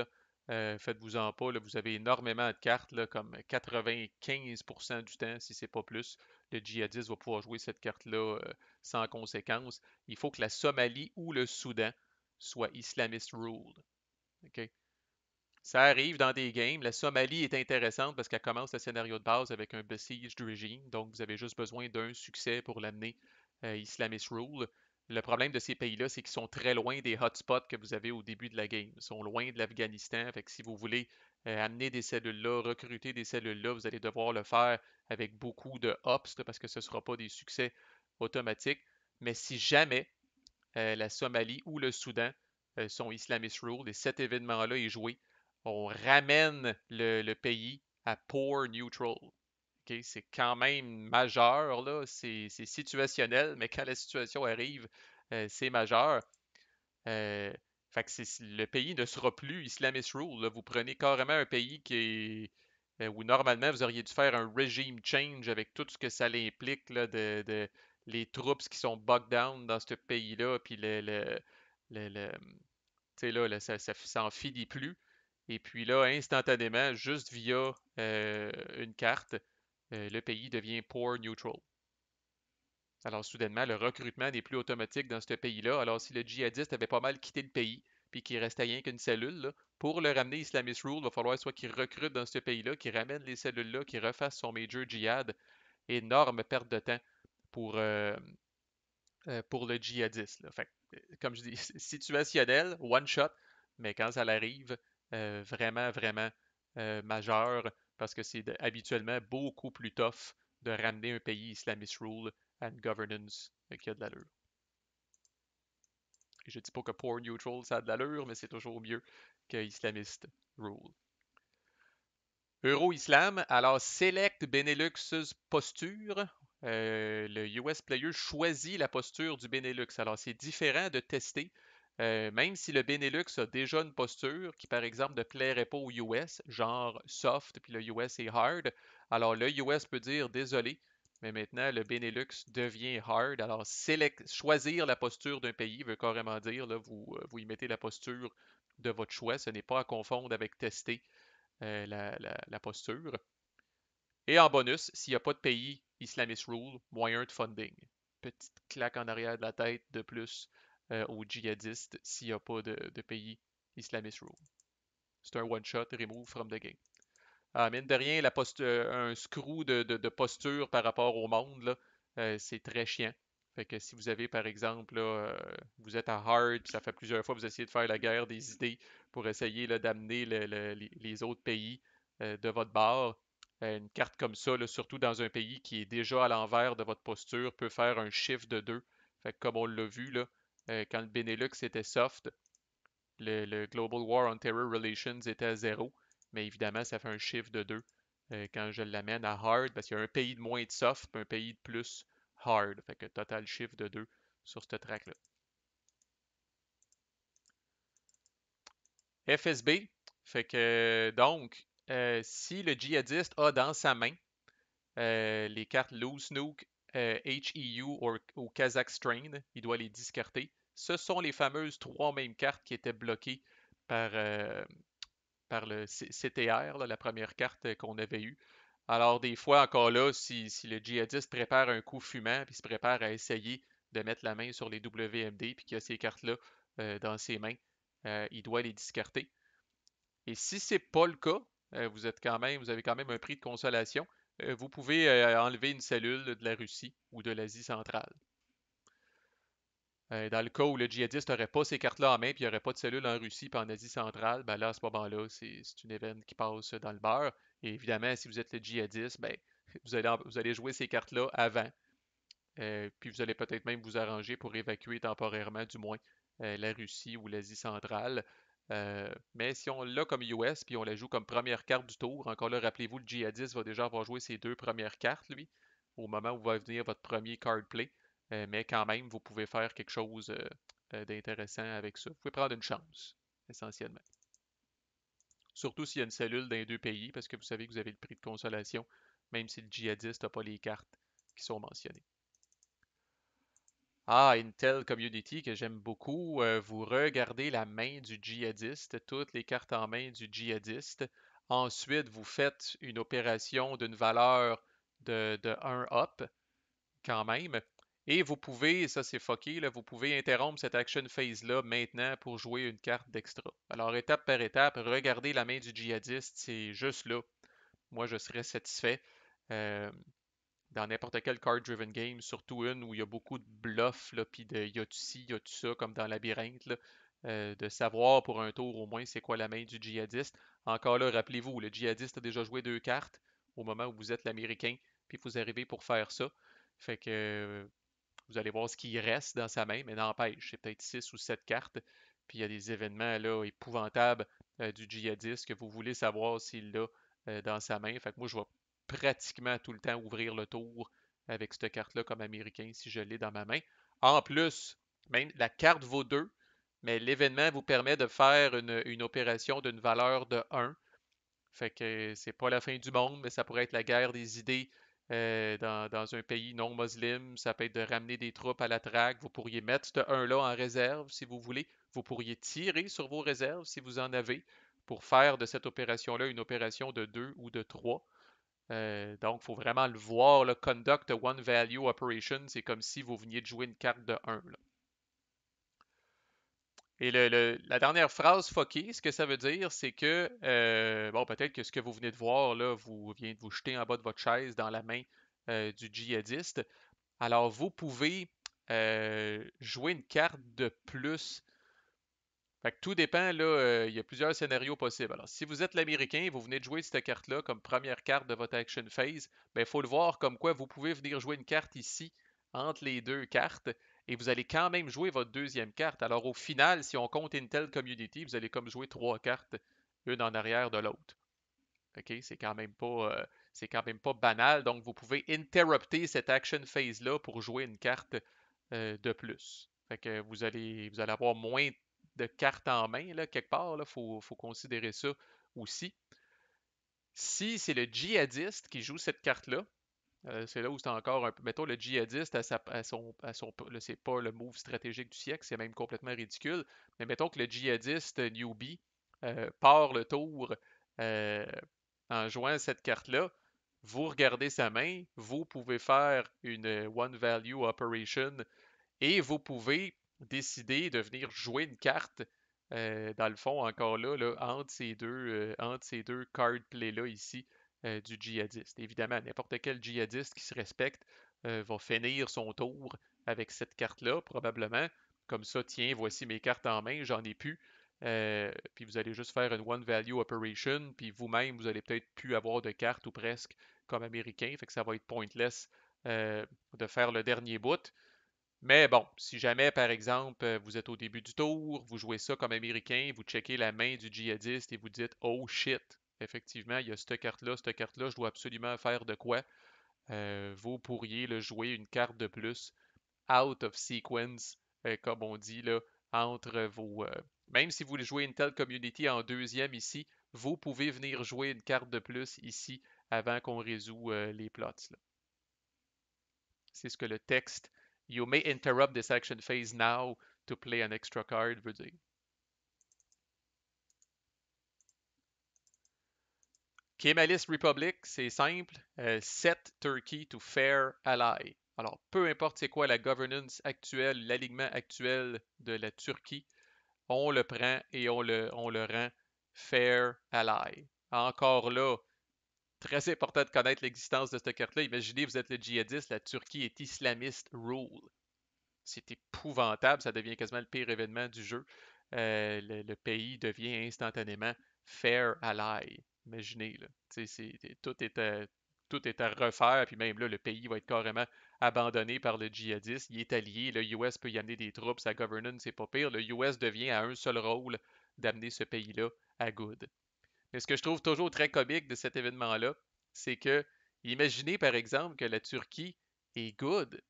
Euh, Faites-vous en pas, vous avez énormément de cartes, comme 95% du temps, si c'est pas plus. Le djihadiste va pouvoir jouer cette carte-là euh, sans conséquence. Il faut que la Somalie ou le Soudan soient islamist ruled. Okay? Ça arrive dans des games. La Somalie est intéressante parce qu'elle commence le scénario de base avec un besiege du régime. Donc, vous avez juste besoin d'un succès pour l'amener à euh, Islamist Rule. Le problème de ces pays-là, c'est qu'ils sont très loin des hotspots que vous avez au début de la game. Ils sont loin de l'Afghanistan. Fait que si vous voulez euh, amener des cellules-là, recruter des cellules-là, vous allez devoir le faire avec beaucoup de hops parce que ce ne sera pas des succès automatiques. Mais si jamais euh, la Somalie ou le Soudan sont Islamist Rule et cet événement-là est joué, on ramène le, pays à poor neutral. C'est quand même majeur, là. C'est, situationnel, mais quand la situation arrive, euh, c'est majeur. Euh, que le pays ne sera plus Islamist rule. Vous prenez carrément un pays qui euh, où normalement vous auriez dû faire un regime change avec tout ce que ça implique de, les troupes qui sont bogged down dans ce pays-là, puis le, là, ça, ça, finit plus. Et puis là, instantanément, juste via euh, une carte, euh, le pays devient poor neutral. Alors soudainement, le recrutement n'est plus automatique dans ce pays-là. Alors si le djihadiste avait pas mal quitté le pays, puis qu'il restait rien qu'une cellule, pour le ramener Islamist Rule, il va falloir soit qu'il recrute dans ce pays-là, qu'il ramène les cellules-là, qu'il refasse son major djihad. Énorme perte de temps pour, euh, pour le djihadiste. comme je dis, situationnel, one shot, mais quand ça arrive, euh, vraiment, vraiment euh, majeur parce que c'est habituellement beaucoup plus tough de ramener un pays islamist rule and governance euh, qui a de l'allure. Je dis pas que poor neutral ça a de l'allure, mais c'est toujours mieux que islamiste rule. Euro-Islam, alors Select Benelux's posture. le US player choisit la posture du Benelux. Alors c'est différent de tester euh, même si le Benelux a déjà une posture qui, par exemple, ne plairait pas aux US, genre soft, puis le US est hard, alors le US peut dire désolé, mais maintenant le Benelux devient hard. Alors choisir la posture d'un pays veut carrément dire, là, euh, vous, y mettez la posture de votre choix, ce n'est pas à confondre avec tester euh, la, la, posture. Et en bonus, s'il n'y a pas de pays, Islamist Rule, moyen de funding. Petite claque en arrière de la tête de plus euh, aux djihadistes s'il n'y a pas de, pays islamiste rule. C'est un one-shot, remove from the game. Ah, mine de rien, la euh, un screw de, posture par rapport au monde, euh, c'est très chiant. Fait que si vous avez, par exemple, vous êtes à hard, ça fait plusieurs fois que vous essayez de faire la guerre des idées pour essayer d'amener les autres pays de votre bord, une carte comme ça, surtout dans un pays qui est déjà à l'envers de votre posture, peut faire un chiffre de deux. Fait comme on l'a vu, là, euh, quand le Benelux était soft, le, Global War on Terror Relations était à zéro, mais évidemment, ça fait un chiffre de 2 euh, quand je l'amène à hard, parce qu'il y a un pays de moins de soft, et un pays de plus hard. Fait que total chiffre de 2 sur ce track-là. FSB, fait que donc, euh, si le djihadiste a dans sa main les cartes loose, snook, HEU ou e Kazakh Strain, il doit les discarter. Ce sont les fameuses trois mêmes cartes qui étaient bloquées par, euh, par le CTR, la première carte euh, qu'on avait eue. Alors, des fois, encore là, si, le djihadiste prépare un coup fumant puis se prépare à essayer de mettre la main sur les WMD puis qu'il a ces cartes-là euh, dans ses mains, il doit les discarter. Et si ce n'est pas le cas, vous, êtes quand même, vous avez quand même un prix de consolation. Euh, vous pouvez euh, enlever une cellule de la Russie ou de l'Asie centrale. Euh, dans le cas où le djihadiste n'aurait pas ces cartes-là en main, puis il n'y aurait pas de cellule en Russie et en Asie centrale, ben là, à ce moment-là, c'est une événement qui passe dans le beurre. Et évidemment, si vous êtes le djihadiste, ben, vous, allez, jouer ces cartes-là avant. puis vous allez peut-être même vous arranger pour évacuer temporairement, du moins, la Russie ou l'Asie centrale. Euh, mais si on l'a comme US, puis on la joue comme première carte du tour, encore là, rappelez-vous, le djihadiste va déjà avoir joué ses deux premières cartes, lui, au moment où va venir votre premier card play. Euh, mais quand même, vous pouvez faire quelque chose euh, d'intéressant avec ça. Vous pouvez prendre une chance, essentiellement. Surtout s'il y a une cellule dans les deux pays, parce que vous savez que vous avez le prix de consolation, même si le djihadiste n'a pas les cartes qui sont mentionnées. Ah, Intel community que j'aime beaucoup. Euh, vous regardez la main du djihadiste, toutes les cartes en main du djihadiste. Ensuite, vous faites une opération d'une valeur de, 1 up, quand même. Et vous pouvez, ça c'est fucké, vous pouvez interrompre cette action phase-là maintenant pour jouer une carte d'extra. Alors, étape par étape, regardez la main du djihadiste, c'est juste là. Moi, je serais satisfait. Euh, dans n'importe quel card-driven game, surtout une où il y a beaucoup de bluffs, puis de y a tu ci, y a tu ça, comme dans Labyrinthe, euh, de savoir pour un tour au moins c'est quoi la main du djihadiste. Encore là, rappelez-vous, le djihadiste a déjà joué deux cartes au moment où vous êtes l'Américain, puis vous arrivez pour faire ça. Fait que euh, vous allez voir ce qui reste dans sa main, mais n'empêche, c'est peut-être six ou sept cartes. Puis il y a des événements là, épouvantables euh, du djihadiste que vous voulez savoir s'il l'a dans sa main. Fait que moi, je vais pratiquement tout le temps ouvrir le tour avec cette carte-là comme américain si je l'ai dans ma main. En plus, même la carte vaut 2, mais l'événement vous permet de faire une, opération d'une valeur de 1. Fait que c'est pas la fin du monde, mais ça pourrait être la guerre des idées euh, dans, un pays non musulman. Ça peut être de ramener des troupes à la traque. Vous pourriez mettre ce 1-là en réserve si vous voulez. Vous pourriez tirer sur vos réserves si vous en avez pour faire de cette opération-là une opération de 2 ou de 3. Euh, donc, il faut vraiment le voir. Le Conduct One Value Operation, c'est comme si vous veniez de jouer une carte de 1. Et la dernière phrase foquée, ce que ça veut dire, c'est que, euh, bon, peut-être que ce que vous venez de voir, là, vous venez de vous jeter en bas de votre chaise dans la main euh, du djihadiste. Alors, vous pouvez jouer une carte de plus fait que tout dépend, là, euh, il y a plusieurs scénarios possibles. Alors, si vous êtes l'Américain et vous venez de jouer cette carte-là comme première carte de votre action phase, il ben, faut le voir comme quoi vous pouvez venir jouer une carte ici entre les deux cartes et vous allez quand même jouer votre deuxième carte. Alors, au final, si on compte une telle Community, vous allez comme jouer trois cartes, une en arrière de l'autre. OK? C'est quand même pas. Euh, quand même pas banal, donc vous pouvez interrupter cette action phase-là pour jouer une carte euh, de plus. Fait que vous allez, vous allez avoir moins de de carte en main, là, quelque part, il faut, considérer ça aussi. Si c'est le djihadiste qui joue cette carte-là, euh, c'est là où c'est encore un peu. Mettons le djihadiste à, son. À son c'est pas le move stratégique du siècle, c'est même complètement ridicule. Mais mettons que le djihadiste newbie euh, part le tour euh, en jouant cette carte-là. Vous regardez sa main, vous pouvez faire une one value operation et vous pouvez décider de venir jouer une carte, euh, dans le fond, encore là, euh, entre ces deux, card là ici euh, du djihadiste. Évidemment, n'importe quel djihadiste qui se respecte va finir son tour avec cette carte-là, probablement. Comme ça, tiens, voici mes cartes en main, j'en ai plus. puis vous allez juste faire une one value operation, puis vous-même, vous allez peut-être plus avoir de cartes ou presque comme américain, fait que ça va être pointless de faire le dernier bout. Mais bon, si jamais, par exemple, euh, vous êtes au début du tour, vous jouez ça comme Américain, vous checkez la main du djihadiste et vous dites Oh shit, effectivement, il y a cette carte-là, cette carte-là, je dois absolument faire de quoi. Euh, vous pourriez le jouer une carte de plus out of sequence, euh, comme on dit là, entre vos. même si vous jouez une telle community en deuxième ici, vous pouvez venir jouer une carte de plus ici avant qu'on résout les plots. C'est ce que le texte You may interrupt this action phase now to play an extra card, veut dire. Kemalist Republic, c'est simple. Euh, set Turkey to fair ally. Alors, peu importe c'est quoi la governance actuelle, l'alignement actuel de la Turquie, on le prend et on le, on le rend fair ally. Encore là, Très important de connaître l'existence de cette carte-là. Imaginez, vous êtes le djihadiste, la Turquie est islamiste rule. C'est épouvantable, ça devient quasiment le pire événement du jeu. Euh, le, pays devient instantanément fair ally. Imaginez, tout, est à, tout est à refaire, puis même là, le pays va être carrément abandonné par le djihadiste. Il est allié, le US peut y amener des troupes, sa governance, c'est pas pire. Le US devient à un seul rôle d'amener ce pays-là à good. Mais ce que je trouve toujours très comique de cet événement-là, c'est que, imaginez par exemple que la Turquie est good.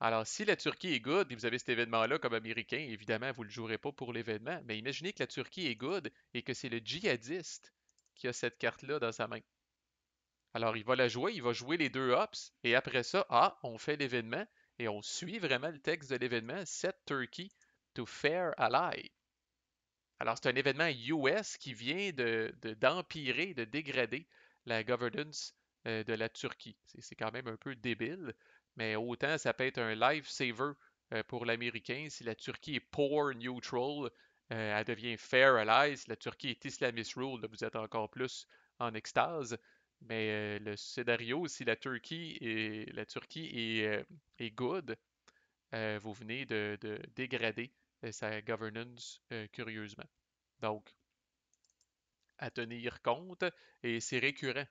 Alors, si la Turquie est good et vous avez cet événement-là comme Américain, évidemment, vous ne le jouerez pas pour l'événement, mais imaginez que la Turquie est good et que c'est le djihadiste qui a cette carte-là dans sa main. Alors, il va la jouer, il va jouer les deux ops, et après ça, ah, on fait l'événement et on suit vraiment le texte de l'événement Set Turkey to Fair Ally. Alors, c'est un événement US qui vient d'empirer, de, dégrader la governance euh, de la Turquie. C'est quand même un peu débile, mais autant ça peut être un lifesaver euh, pour l'Américain. Si la Turquie est poor neutral, euh, elle devient fair ally. Si la Turquie est islamist rule, vous êtes encore plus en extase. Mais le scénario, si la Turquie est, la Turquie est, good, vous venez de dégrader sa governance euh, curieusement. Donc, à tenir compte, et c'est récurrent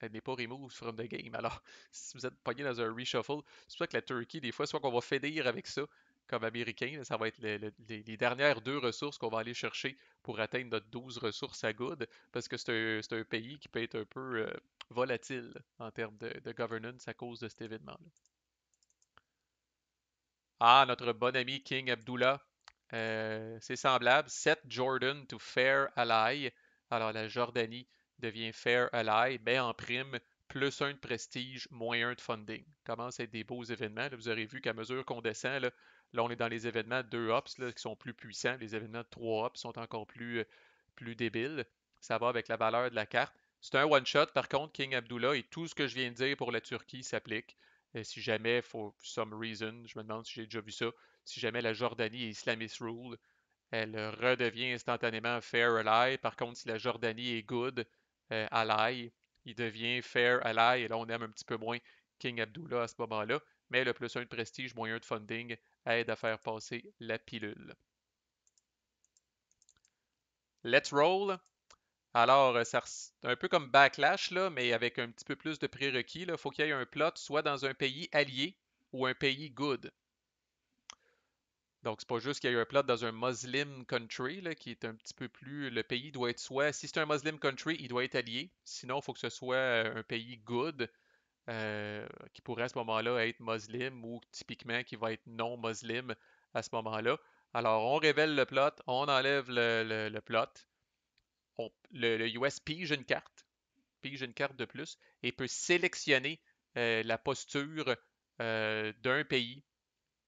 elle n'est pas removed from the game. Alors, si vous êtes pogné dans un reshuffle, soit que la Turquie, des fois, soit qu'on va fédérer avec ça, comme américain, ça va être les, dernières deux ressources qu'on va aller chercher pour atteindre notre 12 ressources à good, parce que c'est un, pays qui peut être un peu euh, volatile en termes de, de, governance à cause de cet événement-là. Ah, notre bon ami King Abdullah euh, c'est semblable. Set Jordan to Fair Ally. Alors la Jordanie devient Fair Ally, mais en prime, plus un de prestige, moins un de funding. Commence à être des beaux événements. Là, vous aurez vu qu'à mesure qu'on descend, là, on est dans les événements 2 ops qui sont plus puissants. Les événements 3 ops sont encore plus, euh, plus débiles. Ça va avec la valeur de la carte. C'est un one-shot, par contre, King Abdullah, et tout ce que je viens de dire pour la Turquie s'applique. Si jamais, for some reason, je me demande si j'ai déjà vu ça, si jamais la Jordanie est islamist rule, elle euh, redevient instantanément fair ally. Par contre, si la Jordanie est good euh, ally, il devient fair ally. Et là, on aime un petit peu moins King Abdullah à ce moment-là. Mais le plus un de prestige, moyen de funding aide à faire passer la pilule. Let's roll. Alors, euh, c'est un peu comme Backlash, là, mais avec un petit peu plus de prérequis. il faut qu'il y ait un plot soit dans un pays allié ou un pays good. Donc, c'est pas juste qu'il y a eu un plot dans un Muslim country, qui est un petit peu plus. Le pays doit être soit. Si c'est un Muslim country, il doit être allié. Sinon, il faut que ce soit euh, un pays good, euh, qui pourrait à ce moment-là être muslim ou typiquement qui va être non muslim à ce moment-là. Alors, on révèle le plot, on enlève le, plot. le, US pige une carte, pige une carte de plus et peut sélectionner euh, la posture d'un pays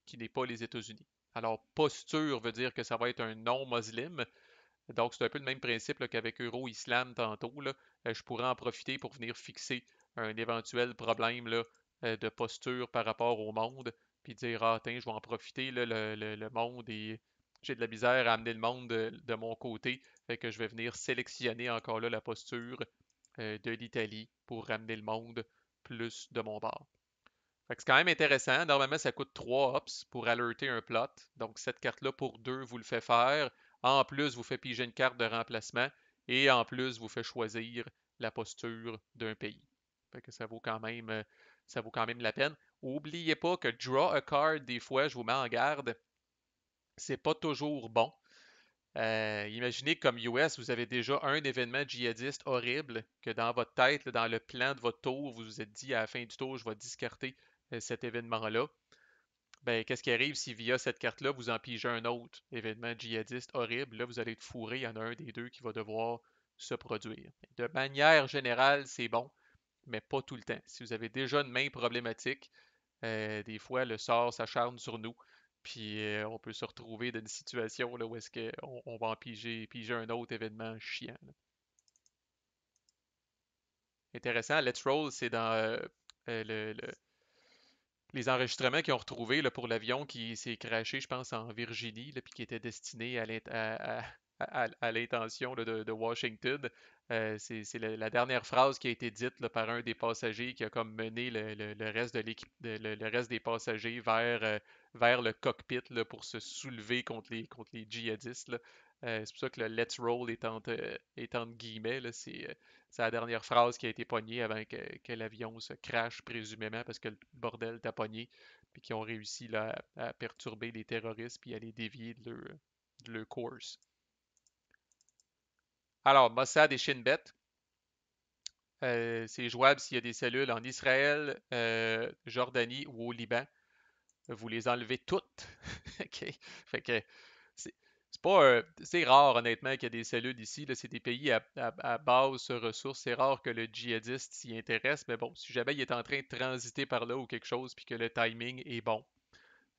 qui n'est pas les États-Unis. Alors, posture veut dire que ça va être un non-musulman. Donc, c'est un peu le même principe qu'avec Euro-Islam tantôt. Euh, je pourrais en profiter pour venir fixer un éventuel problème euh, de posture par rapport au monde, puis dire Ah, tiens, je vais en profiter, le, monde, et j'ai de la misère à amener le monde de, mon côté, fait que je vais venir sélectionner encore là la posture euh, de l'Italie pour ramener le monde plus de mon bord c'est quand même intéressant. Normalement, ça coûte 3 ops pour alerter un plot. Donc, cette carte-là, pour 2, vous le fait faire. En plus, vous fait piger une carte de remplacement. Et en plus, vous fait choisir la posture d'un pays. Fait que ça vaut quand même, euh, ça vaut quand même la peine. N'oubliez pas que draw a card, des fois, je vous mets en garde, c'est pas toujours bon. Euh, imaginez comme US, vous avez déjà un événement djihadiste horrible que dans votre tête, dans le plan de votre tour, vous vous êtes dit à la fin du tour, je vais discarter euh, cet événement-là, ben, qu'est-ce qui arrive si via cette carte-là, vous en un autre événement djihadiste horrible? Là, vous allez être fourré, il y en a un des deux qui va devoir se produire. De manière générale, c'est bon, mais pas tout le temps. Si vous avez déjà une main problématique, euh, des fois, le sort s'acharne sur nous, puis euh, on peut se retrouver dans une situation où est-ce qu'on on va en piger, un autre événement chiant. Intéressant, Let's Roll, c'est dans le les enregistrements qu'ils ont retrouvés pour l'avion qui s'est craché, je pense, en Virginie, puis qui était destiné à l'intention de, Washington. Euh, c'est la, dernière phrase qui a été dite par un des passagers qui a comme mené le, reste, des passagers vers, euh, le cockpit pour se soulever contre les djihadistes. Euh, c'est pour ça que le let's roll est entre, euh, guillemets. Euh, c'est, la dernière phrase qui a été pognée avant que, l'avion se crache, présumément, parce que le bordel t'a pogné, puis qui ont réussi à, perturber les terroristes puis à les dévier de leur, course. Alors, Mossad et Shin Bet. c'est jouable s'il y a des cellules en Israël, Jordanie ou au Liban. Vous les enlevez toutes. OK. Fait que c'est pas euh, c'est rare honnêtement qu'il y a des cellules ici. C'est des pays à, base de ressources. C'est rare que le djihadiste s'y intéresse, mais bon, si jamais il est en train de transiter par là ou quelque chose, puis que le timing est bon,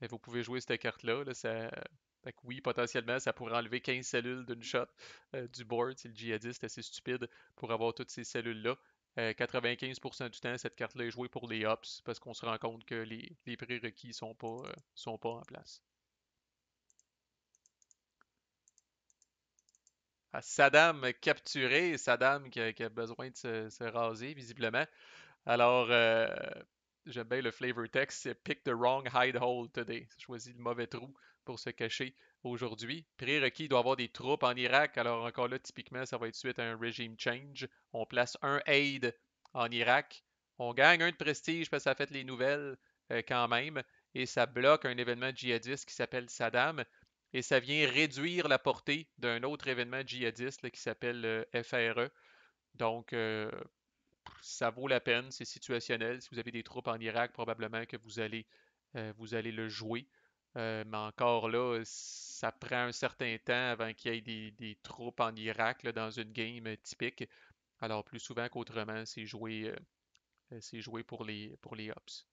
ben, vous pouvez jouer cette carte-là. oui, potentiellement, ça pourrait enlever 15 cellules d'une shot euh, du board si le djihadiste est assez stupide pour avoir toutes ces cellules-là. 95% euh, du temps, cette carte-là est jouée pour les ops parce qu'on se rend compte que les, prérequis ne sont, sont pas en place. à Saddam capturé, Saddam qui a, besoin de se, raser, visiblement. Alors, euh, j'aime bien le flavor text, pick the wrong hide hole today. Choisis le mauvais trou pour se cacher aujourd'hui. Prérequis, il doit avoir des troupes en Irak. Alors, encore là, typiquement, ça va être suite à un régime change. On place un aide en Irak. On gagne un de prestige parce que ça fait les nouvelles euh, quand même. Et ça bloque un événement djihadiste qui s'appelle Saddam et ça vient réduire la portée d'un autre événement djihadiste qui s'appelle euh, FRE. Donc, euh, ça vaut la peine, c'est situationnel. Si vous avez des troupes en Irak, probablement que vous allez, euh, vous allez le jouer. mais encore là, ça prend un certain temps avant qu'il y ait des, troupes en Irak dans une game typique. Alors, plus souvent qu'autrement, c'est joué, pour, les, pour les Ops.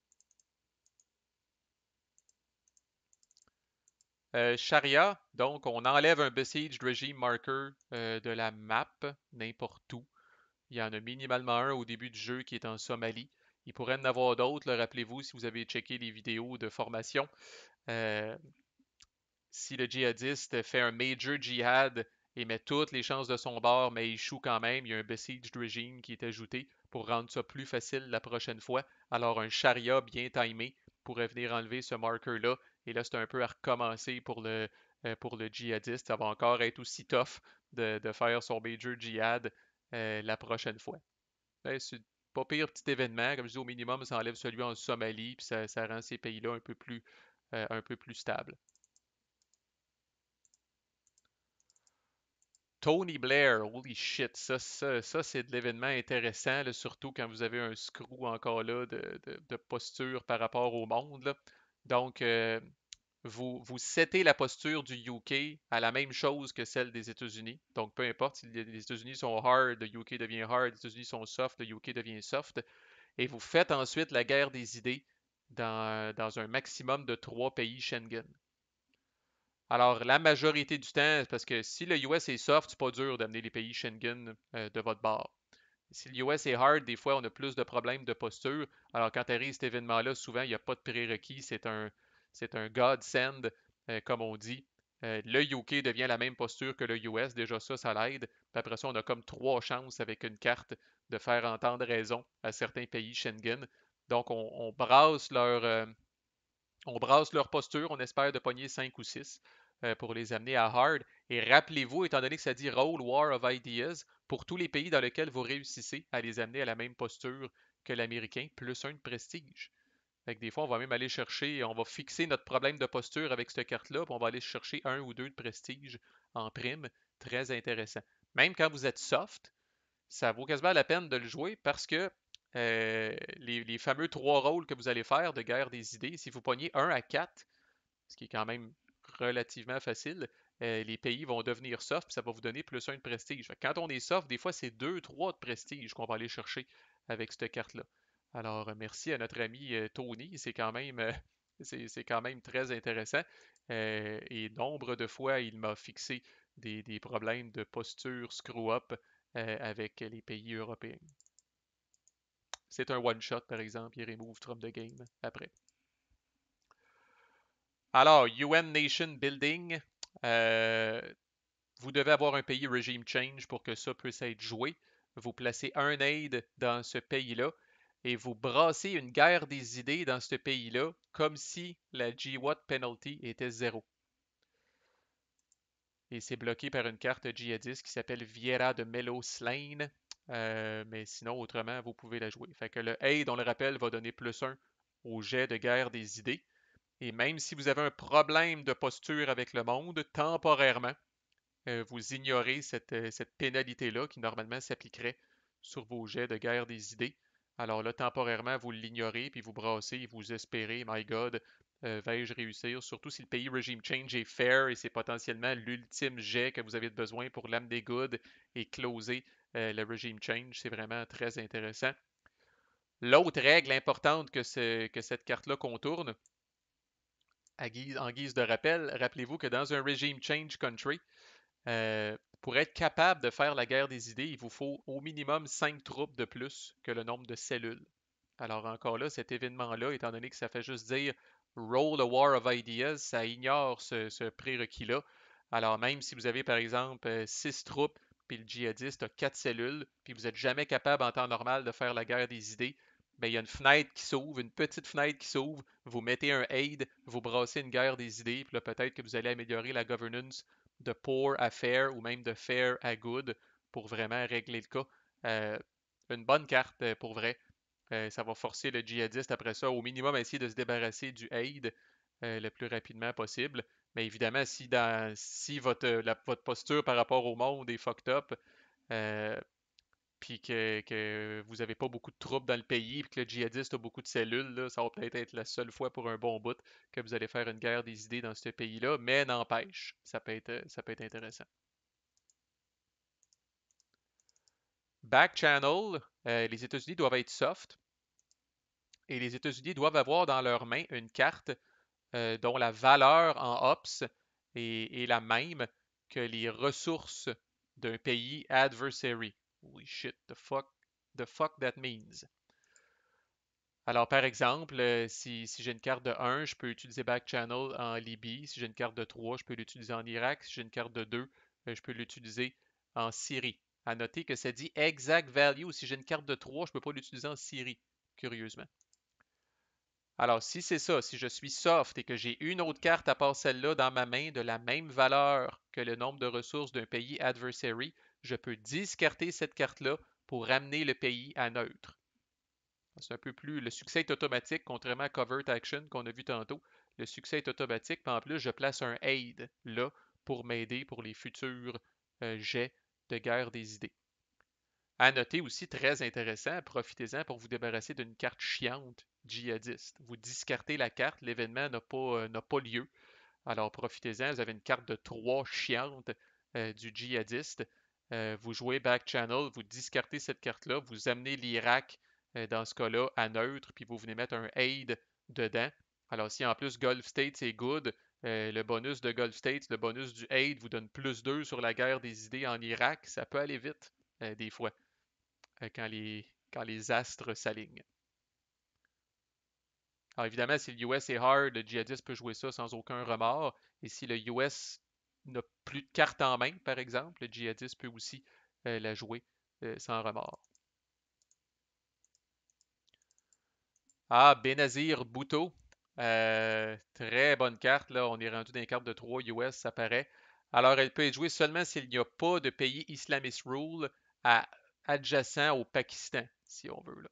Euh, Sharia, donc on enlève un Besieged Regime Marker euh, de la map, n'importe où. Il y en a minimalement un au début du jeu qui est en Somalie. Il pourrait en avoir d'autres, rappelez-vous si vous avez checké les vidéos de formation. Euh, si le djihadiste fait un major jihad et met toutes les chances de son bord, mais il échoue quand même, il y a un Besieged Regime qui est ajouté pour rendre ça plus facile la prochaine fois. Alors un Sharia bien timé pourrait venir enlever ce marqueur-là et là, c'est un peu à recommencer pour le, euh, pour le djihadiste. Ça va encore être aussi tough de, faire son major djihad euh, la prochaine fois. Ben, c'est pas pire petit événement. Comme je dis, au minimum, ça enlève celui en Somalie, puis ça, rend ces pays-là un peu plus, euh, un peu plus stables. Tony Blair, holy shit, ça, c'est de l'événement intéressant, surtout quand vous avez un screw encore là de, de posture par rapport au monde. Là. Donc, euh, vous, vous settez la posture du UK à la même chose que celle des États-Unis. Donc, peu importe si les États-Unis sont hard, le UK devient hard, les États-Unis sont soft, le UK devient soft. Et vous faites ensuite la guerre des idées dans, un maximum de trois pays Schengen. Alors, la majorité du temps, parce que si le US est soft, c'est pas dur d'amener les pays Schengen euh, de votre bord. Si l'US est hard, des fois, on a plus de problèmes de posture. Alors, quand arrive cet événement-là, souvent, il n'y a pas de prérequis. C'est un, c'est un godsend, euh, comme on dit. Euh, le UK devient la même posture que le US. Déjà, ça, ça l'aide. Puis après ça, on a comme trois chances avec une carte de faire entendre raison à certains pays Schengen. Donc, on, brasse leur. Euh, on brasse leur posture, on espère de pogner cinq ou six. Euh, pour les amener à hard. Et rappelez-vous, étant donné que ça dit Roll War of Ideas, pour tous les pays dans lesquels vous réussissez à les amener à la même posture que l'Américain, plus un de prestige. Fait des fois, on va même aller chercher, on va fixer notre problème de posture avec cette carte-là, puis on va aller chercher un ou deux de prestige en prime. Très intéressant. Même quand vous êtes soft, ça vaut quasiment la peine de le jouer parce que euh, les, les, fameux trois rôles que vous allez faire de guerre des idées, si vous pognez un à quatre, ce qui est quand même relativement facile, euh, les pays vont devenir soft, puis ça va vous donner plus un de prestige. quand on est soft, des fois, c'est deux, trois de prestige qu'on va aller chercher avec cette carte-là. Alors, merci à notre ami euh, Tony. C'est quand même. Euh, c'est quand même très intéressant. et nombre de fois, il m'a fixé des, problèmes de posture screw-up avec les pays européens. C'est un one-shot, par exemple. Il remove Trump the game après. Alors, UN Nation Building, euh, vous devez avoir un pays regime change pour que ça puisse être joué. Vous placez un aide dans ce pays-là et vous brassez une guerre des idées dans ce pays-là comme si la GWAT penalty était zéro. Et c'est bloqué par une carte djihadiste qui s'appelle Viera de Mello Slain. Euh, mais sinon, autrement, vous pouvez la jouer. Fait que le aid, on le rappelle, va donner plus un au jet de guerre des idées. Et même si vous avez un problème de posture avec le monde, temporairement, euh, vous ignorez euh, cette, pénalité-là qui normalement s'appliquerait sur vos jets de guerre des idées. Alors là, temporairement, vous l'ignorez, puis vous brassez, et vous espérez, my God, euh, vais-je réussir, surtout si le pays regime change est fair et c'est potentiellement l'ultime jet que vous avez besoin pour l'âme des goods et closer le regime change. C'est vraiment très intéressant. L'autre règle importante que cette carte-là contourne, en guise de rappel, rappelez-vous que dans un régime change country, euh, pour être capable de faire la guerre des idées, il vous faut au minimum 5 troupes de plus que le nombre de cellules. Alors encore là, cet événement-là, étant donné que ça fait juste dire Roll a War of Ideas, ça ignore ce, ce prérequis-là. Alors même si vous avez par exemple 6 euh, troupes, puis le djihadiste a 4 cellules, puis vous n'êtes jamais capable en temps normal de faire la guerre des idées, il y a une fenêtre qui s'ouvre, une petite fenêtre qui s'ouvre, vous mettez un aid, vous brassez une guerre des idées, puis là peut-être que vous allez améliorer la governance de poor à fair ou même de fair à good pour vraiment régler le cas. Euh, une bonne carte euh, pour vrai. Euh, ça va forcer le djihadiste après ça au minimum à essayer de se débarrasser du aid le plus rapidement possible. Mais évidemment, si, dans, si votre, votre posture par rapport au monde est fucked up, puis que, vous n'avez pas beaucoup de troupes dans le pays, puis que le djihadiste a beaucoup de cellules, ça va peut-être être la seule fois pour un bon bout que vous allez faire une guerre des idées dans ce pays-là, mais n'empêche, ça peut être, ça peut être intéressant. Back channel, euh, les États-Unis doivent être soft et les États-Unis doivent avoir dans leurs mains une carte euh, dont la valeur en ops est, est la même que les ressources d'un pays adversary. Holy shit, the fuck, the fuck that means. Alors, par exemple, euh, si, j'ai une carte de 1, je peux utiliser Back Channel » en Libye. Si j'ai une carte de 3, je peux l'utiliser en Irak. Si j'ai une carte de 2, euh, je peux l'utiliser en Syrie. À noter que ça dit exact value. Si j'ai une carte de 3, je ne peux pas l'utiliser en Syrie, curieusement. Alors, si c'est ça, si je suis soft et que j'ai une autre carte à part celle-là dans ma main de la même valeur que le nombre de ressources d'un pays adversary, je peux discarter cette carte-là pour ramener le pays à neutre. C'est un peu plus. Le succès est automatique, contrairement à Covert Action qu'on a vu tantôt. Le succès est automatique, mais en plus, je place un aid là pour m'aider pour les futurs euh, jets de guerre des idées. À noter aussi, très intéressant, profitez-en pour vous débarrasser d'une carte chiante djihadiste. Vous discartez la carte, l'événement n'a pas, euh, lieu. Alors profitez-en, vous avez une carte de trois chiante euh, du djihadiste. Euh, vous jouez back channel, vous discartez cette carte-là, vous amenez l'Irak euh, dans ce cas-là à neutre, puis vous venez mettre un aid dedans. Alors si en plus Gulf State est good, euh, le bonus de Gulf State, le bonus du aid vous donne plus 2 sur la guerre des idées en Irak, ça peut aller vite des fois quand, les, quand les astres s'alignent. Alors évidemment, si le US est hard, le djihadiste peut jouer ça sans aucun remords. Et si le US n'a plus de carte en main, par exemple, le djihadiste peut aussi euh, la jouer euh, sans remords. Ah, Benazir Bhutto. Euh, très bonne carte. Là. On est rendu dans les cartes de 3 US, ça paraît. Alors, elle peut être jouée seulement s'il n'y a pas de pays islamist rule adjacent au Pakistan, si on veut.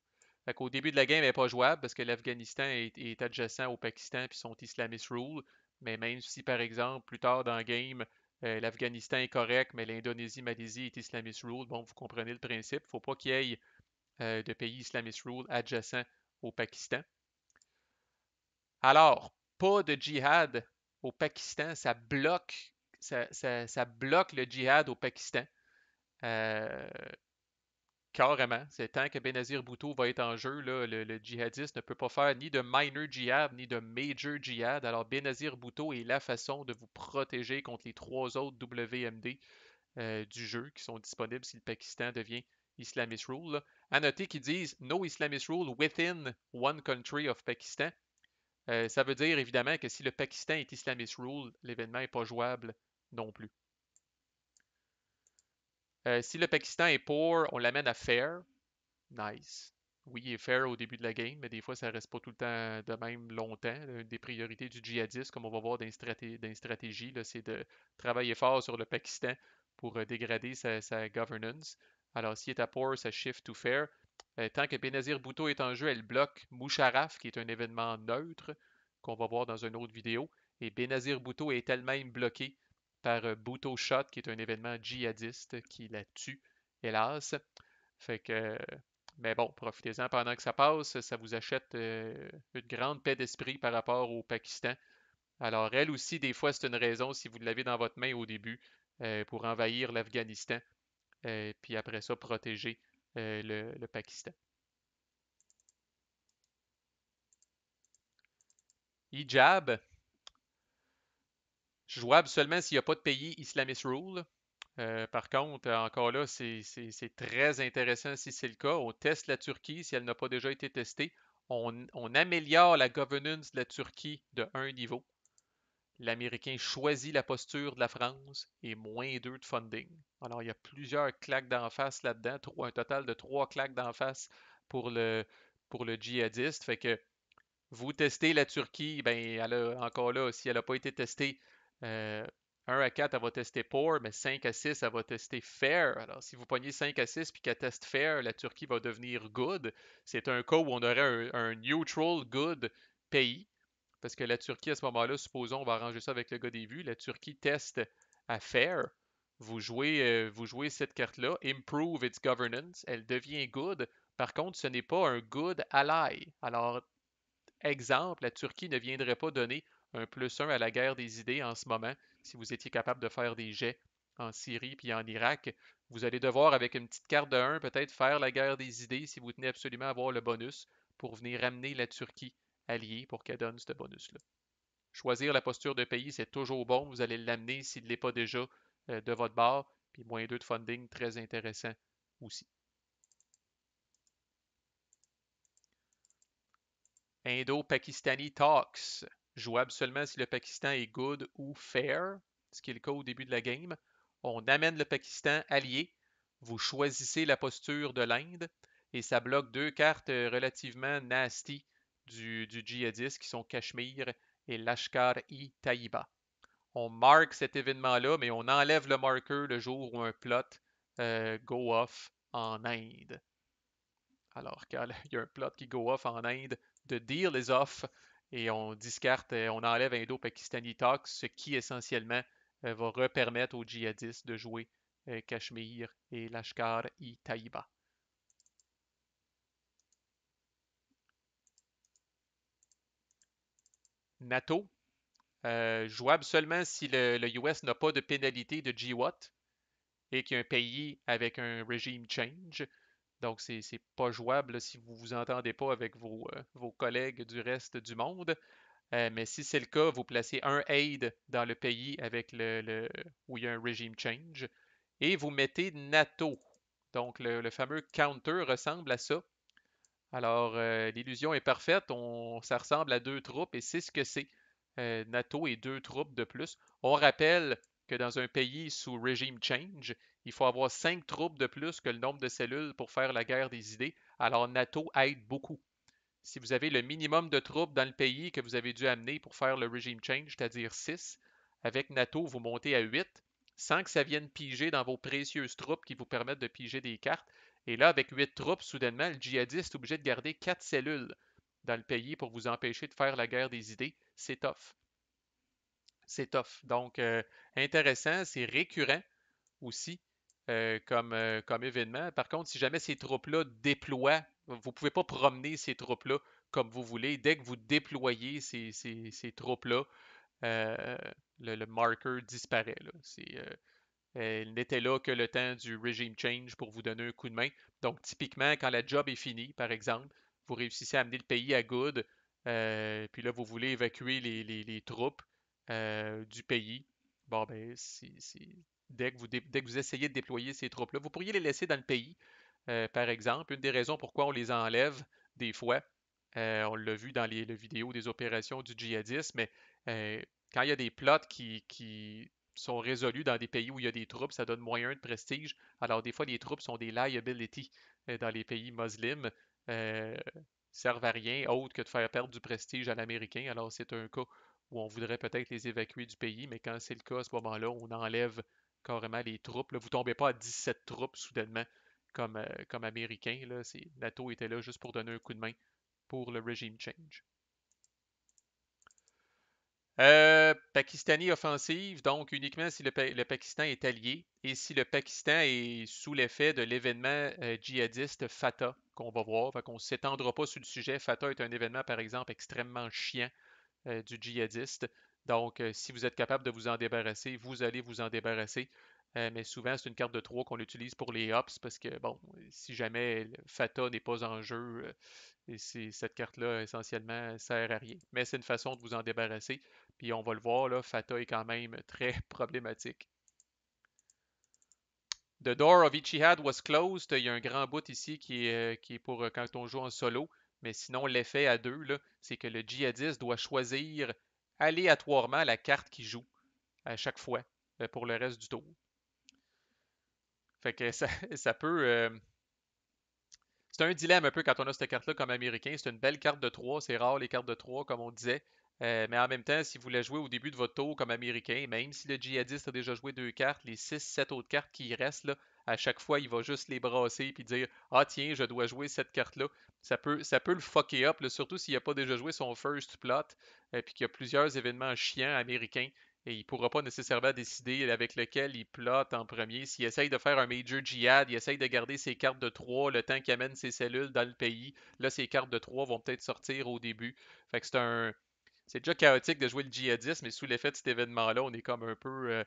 au début de la game, elle n'est pas jouable parce que l'Afghanistan est, adjacent au Pakistan puis sont islamist rule. Mais même si, par exemple, plus tard dans le game, euh, l'Afghanistan est correct, mais l'Indonésie, Malaisie est islamist rule, bon, vous comprenez le principe. Il ne faut pas qu'il y ait euh, de pays islamist rule adjacent au Pakistan. Alors, pas de djihad au Pakistan, ça bloque, ça, bloque le djihad au Pakistan. Euh, Carrément. C'est tant que Benazir Bhutto va être en jeu, le, djihadiste ne peut pas faire ni de minor djihad ni de major djihad. Alors Benazir Bhutto est la façon de vous protéger contre les trois autres WMD euh, du jeu qui sont disponibles si le Pakistan devient Islamist Rule. À noter qu'ils disent No Islamist Rule within one country of Pakistan. Euh, ça veut dire évidemment que si le Pakistan est Islamist Rule, l'événement n'est pas jouable non plus. Euh, si le Pakistan est pour, on l'amène à faire. Nice. Oui, il est fair au début de la game, mais des fois, ça reste pas tout le temps de même longtemps. Une des priorités du djihadiste, comme on va voir dans une stratégie, c'est de travailler fort sur le Pakistan pour euh, dégrader sa, governance. Alors, s'il est à pour ça shift to fair. Euh, tant que Benazir Bhutto est en jeu, elle bloque Musharraf, qui est un événement neutre qu'on va voir dans une autre vidéo. Et Benazir Bhutto est elle-même bloquée par euh, Bhutto Shot, qui est un événement djihadiste qui la tue, hélas. Fait que, mais ben bon, profitez-en pendant que ça passe, ça vous achète euh, une grande paix d'esprit par rapport au Pakistan. Alors, elle aussi, des fois, c'est une raison, si vous l'avez dans votre main au début, euh, pour envahir l'Afghanistan, puis après ça, protéger le, le Pakistan. Hijab, jouable seulement s'il n'y a pas de pays islamist rule. Euh, par contre, encore là, c'est très intéressant si c'est le cas. On teste la Turquie si elle n'a pas déjà été testée. On, améliore la governance de la Turquie de un niveau. L'Américain choisit la posture de la France et moins deux de funding. Alors, il y a plusieurs claques d'en face là-dedans, un total de trois claques d'en face pour le, pour djihadiste. Fait que vous testez la Turquie, ben, elle encore là, si elle n'a pas été testée, 1 euh, à 4, elle va tester pour, mais 5 à 6, elle va tester fair. Alors, si vous pognez 5 à 6 puis qu'elle teste fair, la Turquie va devenir good. C'est un cas où on aurait un, neutral good pays. Parce que la Turquie, à ce moment-là, supposons, on va arranger ça avec le gars des vues, la Turquie teste à faire. Vous jouez, euh, vous jouez cette carte-là, improve its governance, elle devient good. Par contre, ce n'est pas un good ally. Alors, exemple, la Turquie ne viendrait pas donner un plus un à la guerre des idées en ce moment. Si vous étiez capable de faire des jets en Syrie puis en Irak, vous allez devoir, avec une petite carte de 1, peut-être faire la guerre des idées si vous tenez absolument à avoir le bonus pour venir amener la Turquie alliée pour qu'elle donne ce bonus-là. Choisir la posture de pays, c'est toujours bon. Vous allez l'amener s'il ne l'est pas déjà euh, de votre bord. Puis moins 2 de funding, très intéressant aussi. Indo-Pakistani Talks jouable seulement si le Pakistan est good ou fair, ce qui est le cas au début de la game. On amène le Pakistan allié. Vous choisissez la posture de l'Inde et ça bloque deux cartes euh, relativement nasty du, du djihadiste qui sont Cachemire et Lashkar-i taiba On marque cet événement-là, mais on enlève le marqueur le jour où un plot euh, go off en Inde. Alors qu'il y a un plot qui go off en Inde, the deal is off, et on discarte, euh, on enlève Indo-Pakistani Talks, ce qui essentiellement euh, va repermettre aux djihadistes de jouer Cachemire euh, et Lashkar-i-Taïba. NATO, jouable seulement si le, le US n'a pas de pénalité de GWAT et qu'il y a un pays avec un régime change. Donc, c'est n'est pas jouable si vous ne vous entendez pas avec euh, vos, collègues du reste du monde. Euh, mais si c'est le cas, vous placez un aid dans le pays avec le, où il y a un régime change et vous mettez NATO. Donc, le, fameux counter ressemble à ça. Alors, euh, l'illusion est parfaite. ça ressemble à deux troupes et c'est ce que c'est. NATO et deux troupes de plus. On rappelle que dans un pays sous régime change, il faut avoir cinq troupes de plus que le nombre de cellules pour faire la guerre des idées. Alors NATO aide beaucoup. Si vous avez le minimum de troupes dans le pays que vous avez dû amener pour faire le régime change, c'est-à-dire 6, avec NATO, vous montez à 8 sans que ça vienne piger dans vos précieuses troupes qui vous permettent de piger des cartes. Et là, avec huit troupes, soudainement, le djihadiste est obligé de garder quatre cellules dans le pays pour vous empêcher de faire la guerre des idées. C'est tough c'est tough. Donc, euh, intéressant, c'est récurrent aussi euh, comme, euh, comme événement. Par contre, si jamais ces troupes-là déploient, vous ne pouvez pas promener ces troupes-là comme vous voulez. Dès que vous déployez ces, troupes-là, le, le, marker disparaît. il n'était là que le temps du régime change pour vous donner un coup de main. Donc, typiquement, quand la job est finie, par exemple, vous réussissez à amener le pays à good, puis là, vous voulez évacuer les troupes euh, du pays. Bon, ben, dès, que vous essayez de déployer ces troupes-là, vous pourriez les laisser dans le pays, euh, par exemple. Une des raisons pourquoi on les enlève, des fois, euh, on l'a vu dans les, vidéos des opérations du djihadisme, mais quand il y a des plots qui, sont résolus dans des pays où il y a des troupes, ça donne moyen de prestige. Alors, des fois, les troupes sont des liabilities dans les pays musulmans. Euh, servent à rien autre que de faire perdre du prestige à l'américain. Alors, c'est un cas où on voudrait peut-être les évacuer du pays, mais quand c'est le cas, à ce moment-là, on enlève carrément les troupes. vous ne tombez pas à 17 troupes soudainement comme, euh, comme américain. Là. NATO était là juste pour donner un coup de main pour le régime change. Euh, Pakistanie offensive, donc uniquement si le, Pakistan est allié et si le Pakistan est sous l'effet de l'événement euh, djihadiste Fatah qu'on va voir. on qu'on ne s'étendra pas sur le sujet. Fatah est un événement, par exemple, extrêmement chiant euh, du djihadiste. Donc, euh, si vous êtes capable de vous en débarrasser, vous allez vous en débarrasser. Euh, mais souvent, c'est une carte de 3 qu'on utilise pour les hops parce que, bon, si jamais Fata n'est pas en jeu, cette carte-là, essentiellement, sert à rien. Mais c'est une façon de vous en débarrasser. Puis on va le voir, là, Fata est quand même très problématique. The Door of Ichihad was closed. Il y a un grand bout ici qui est pour quand on joue en solo. Mais sinon, l'effet à deux, c'est que le djihadiste doit choisir aléatoirement la carte qu'il joue à chaque fois euh, pour le reste du tour. Fait que ça, peut. Euh, c'est un dilemme un peu quand on a cette carte-là comme américain. C'est une belle carte de 3. C'est rare les cartes de trois, comme on disait. Euh, mais en même temps, si vous la jouez au début de votre tour comme américain, même si le djihadiste a déjà joué deux cartes, les six, sept autres cartes qui restent là, à chaque fois, il va juste les brasser et dire Ah, tiens, je dois jouer cette carte-là. Ça peut, ça peut le fucker up, surtout s'il n'a pas déjà joué son first plot et euh, puis qu'il y a plusieurs événements chiants américains et il ne pourra pas nécessairement décider avec lequel il plotte en premier. S'il essaye de faire un major jihad, il essaye de garder ses cartes de 3 le temps qu'il amène ses cellules dans le pays. Là, ses cartes de 3 vont peut-être sortir au début. Fait c'est un. C'est déjà chaotique de jouer le djihadisme, mais sous l'effet de cet événement-là, on est comme un peu, euh,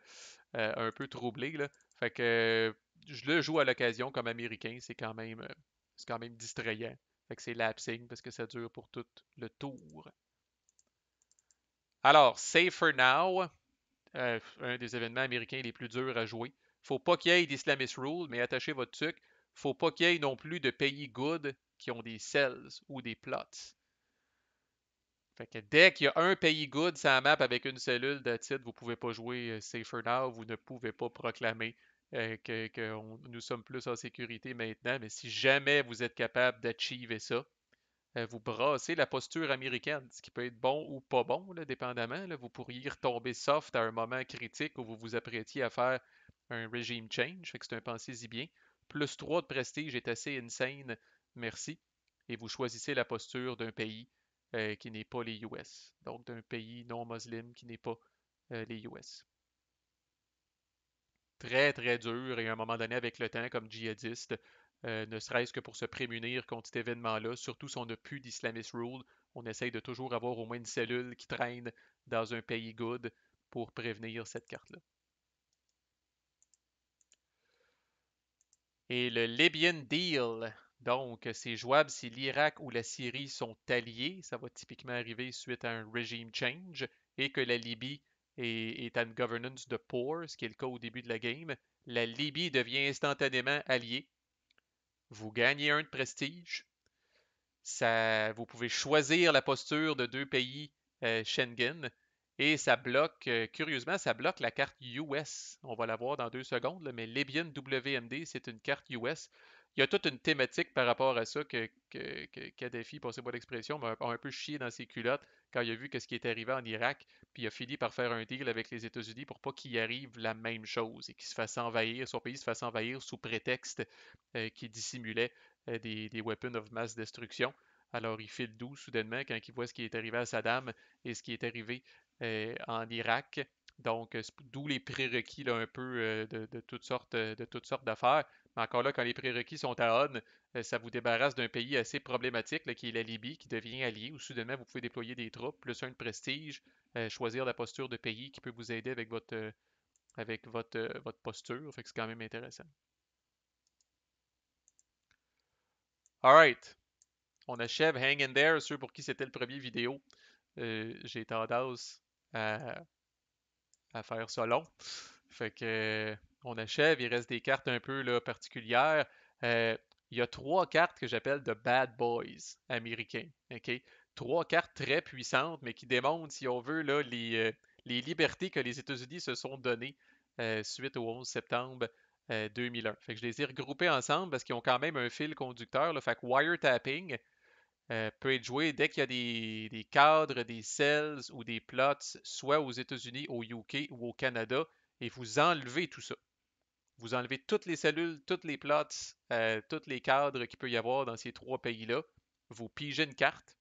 euh, un peu troublé. Fait que je le joue à l'occasion comme américain, c'est quand même euh, c'est quand même distrayant. Fait que c'est lapsing parce que ça dure pour tout le tour. Alors, Safer Now, euh, un des événements américains les plus durs à jouer. Faut pas qu'il y ait d'Islamist Rule, mais attachez votre truc. Faut pas qu'il y ait non plus de pays good qui ont des cells ou des plots. dès qu'il y a un pays good sur map avec une cellule de titre, vous ne pouvez pas jouer euh, Safer Now, vous ne pouvez pas proclamer euh, que, nous sommes plus en sécurité maintenant, mais si jamais vous êtes capable d'achiever ça, euh, vous brassez la posture américaine, ce qui peut être bon ou pas bon, dépendamment. vous pourriez retomber soft à un moment critique où vous vous apprêtiez à faire un régime change, que c'est un pensez-y bien. Plus 3 de prestige est assez insane, merci. Et vous choisissez la posture d'un pays euh, qui n'est pas les US, donc d'un pays non musulman qui n'est pas les US très, très dur et à un moment donné, avec le temps, comme djihadiste, euh, ne serait-ce que pour se prémunir contre cet événement-là, surtout si on n'a plus d'islamist rule, on essaye de toujours avoir au moins une cellule qui traîne dans un pays good pour prévenir cette carte-là. Et le Libyan Deal, donc c'est jouable si l'Irak ou la Syrie sont alliés, ça va typiquement arriver suite à un régime change, et que la Libye et, et une governance de poor, ce qui est le cas au début de la game, la Libye devient instantanément alliée. Vous gagnez un de prestige. vous pouvez choisir la posture de deux pays euh, Schengen. Et ça bloque, euh, curieusement, ça bloque la carte US. On va la voir dans deux secondes, mais Libyan WMD, c'est une carte US il y a toute une thématique par rapport à ça que, que, Kadhafi, passez-moi l'expression, a, un peu chié dans ses culottes quand il a vu ce qui est arrivé en Irak, puis il a fini par faire un deal avec les États-Unis pour pas qu'il arrive la même chose et qu'il se fasse envahir, son pays se fasse envahir sous prétexte euh, qu'il dissimulait euh, des, weapons of mass destruction. Alors il file doux soudainement quand il voit ce qui est arrivé à Saddam et ce qui est arrivé euh, en Irak. Donc, d'où les prérequis un peu toutes sortes de toutes sortes d'affaires. Mais encore là, quand les prérequis sont à on, euh, ça vous débarrasse d'un pays assez problématique, qui est la Libye, qui devient allié, où soudainement vous pouvez déployer des troupes, le un de prestige, euh, choisir la posture de pays qui peut vous aider avec votre, euh, avec votre, votre posture. Fait que c'est quand même intéressant. Alright. On achève Hang in There, ceux pour qui c'était le premier vidéo. J'ai tendance à faire ça long. Fait que on achève, il reste des cartes un peu là, particulières. Euh, il y a trois cartes que j'appelle de bad boys américains. Trois cartes très puissantes, mais qui démontrent, si on veut, euh, les, libertés que les États-Unis se sont données euh, suite au 11 septembre 2001. Fait que je les ai regroupées ensemble parce qu'ils ont quand même un fil conducteur. le fait que wiretapping peut être joué dès qu'il y a des, des cadres, des cells ou des plots, soit aux États-Unis, au UK ou au Canada, et vous enlevez tout ça. Vous enlevez toutes les cellules, toutes les plots, euh, tous les cadres qu'il peut y avoir dans ces trois pays-là. Vous pigez une carte.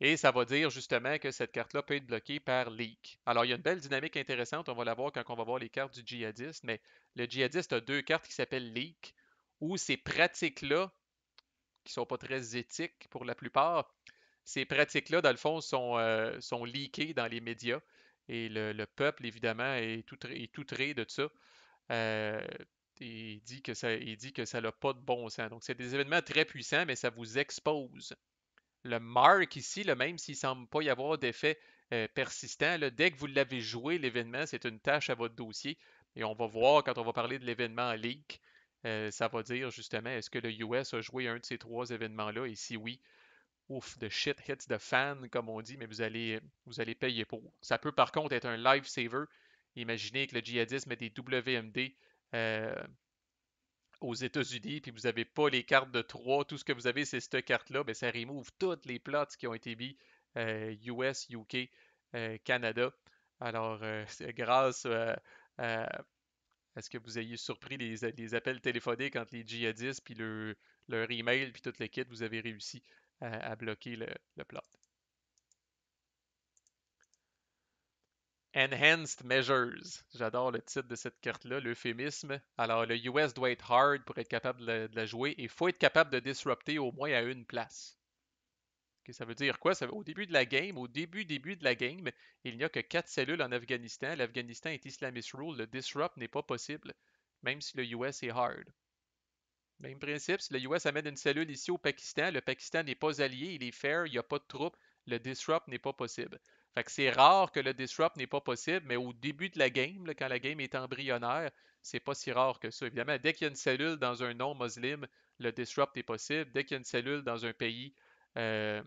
Et ça va dire justement que cette carte-là peut être bloquée par leak. Alors, il y a une belle dynamique intéressante. On va la voir quand on va voir les cartes du djihadiste. Mais le djihadiste a deux cartes qui s'appellent leak, où ces pratiques-là, qui ne sont pas très éthiques pour la plupart, ces pratiques-là, dans le fond, sont, euh, sont leakées dans les médias. Et le, peuple, évidemment, est tout, est de ça. Euh, il dit que ça dit que ça n'a pas de bon sens. Donc, c'est des événements très puissants, mais ça vous expose. Le mark ici, le même s'il ne semble pas y avoir d'effet euh, persistant, dès que vous l'avez joué, l'événement, c'est une tâche à votre dossier. Et on va voir quand on va parler de l'événement leak, euh, ça va dire justement est-ce que le US a joué un de ces trois événements-là et si oui, ouf, de shit hits de fan, comme on dit, mais vous allez, vous allez payer pour. Ça peut par contre être un lifesaver. Imaginez que le djihadisme met des WMD euh, aux États-Unis, puis vous n'avez pas les cartes de 3, tout ce que vous avez, c'est cette carte-là, mais ben, ça remove toutes les plots qui ont été mises, euh, US, UK, euh, Canada. Alors, c'est grâce à ce que vous ayez surpris les, appels téléphoniques entre les djihadistes, puis le, leur email, puis toute l'équipe, vous avez réussi à, bloquer le, plot. Enhanced Measures. J'adore le titre de cette carte-là, l'euphémisme. Alors, le US doit être hard pour être capable de la, jouer et il faut être capable de disrupter au moins à une place. ça veut dire quoi? au début de la game, au début, début de la game, il n'y a que quatre cellules en Afghanistan. L'Afghanistan est Islamist rule. Le disrupt n'est pas possible, même si le US est hard. Même principe, si le US amène une cellule ici au Pakistan, le Pakistan n'est pas allié, il est fair, il n'y a pas de troupes, le disrupt n'est pas possible. Fait que c'est rare que le disrupt n'est pas possible, mais au début de la game, quand la game est embryonnaire, c'est pas si rare que ça. Évidemment, dès qu'il y a une cellule dans un nom muslim le disrupt est possible. Dès qu'il y a une cellule dans un pays euh,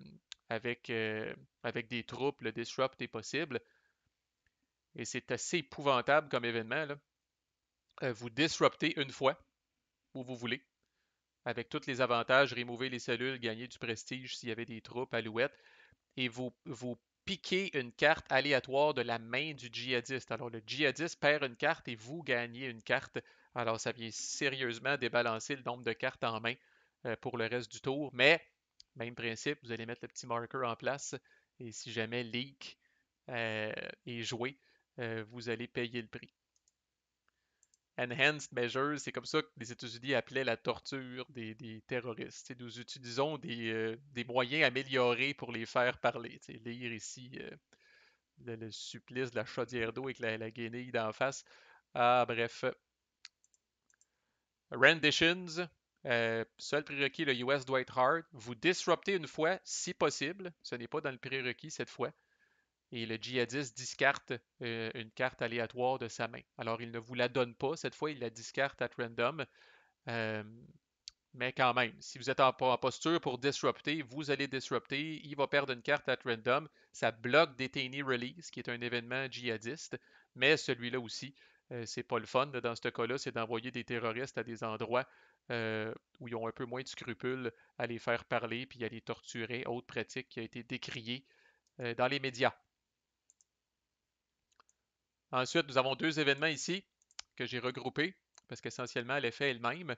avec, euh, avec des troupes, le disrupt est possible. Et c'est assez épouvantable comme événement. Euh, vous disruptez une fois, où vous voulez avec tous les avantages, remover les cellules, gagner du prestige s'il y avait des troupes alouettes, et vous, vous piquez une carte aléatoire de la main du djihadiste. Alors le djihadiste perd une carte et vous gagnez une carte. Alors ça vient sérieusement débalancer le nombre de cartes en main euh, pour le reste du tour, mais même principe, vous allez mettre le petit marker en place et si jamais leak euh, est joué, euh, vous allez payer le prix. Enhanced Measures, c'est comme ça que les États-Unis appelaient la torture des, terroristes. T'sais, nous utilisons euh, des, moyens améliorés pour les faire parler. lire ici euh, le, supplice de la chaudière d'eau avec la, la guenille d'en face. Ah, bref. Renditions. Euh, seul prérequis, le US doit être hard. Vous disruptez une fois, si possible. Ce n'est pas dans le prérequis cette fois et le djihadiste discarte euh, une carte aléatoire de sa main. Alors, il ne vous la donne pas. Cette fois, il la discarte à random. Euh, mais quand même, si vous êtes en, posture pour disrupter, vous allez disrupter. Il va perdre une carte à random. Ça bloque Detainee Release, qui est un événement djihadiste. Mais celui-là aussi, euh, c'est pas le fun. Dans ce cas-là, c'est d'envoyer des terroristes à des endroits où ils ont un peu moins de scrupules à les faire parler puis à les torturer, autre pratique qui a été décriée dans les médias. Ensuite, nous avons deux événements ici que j'ai regroupés parce qu'essentiellement, l'effet est le même.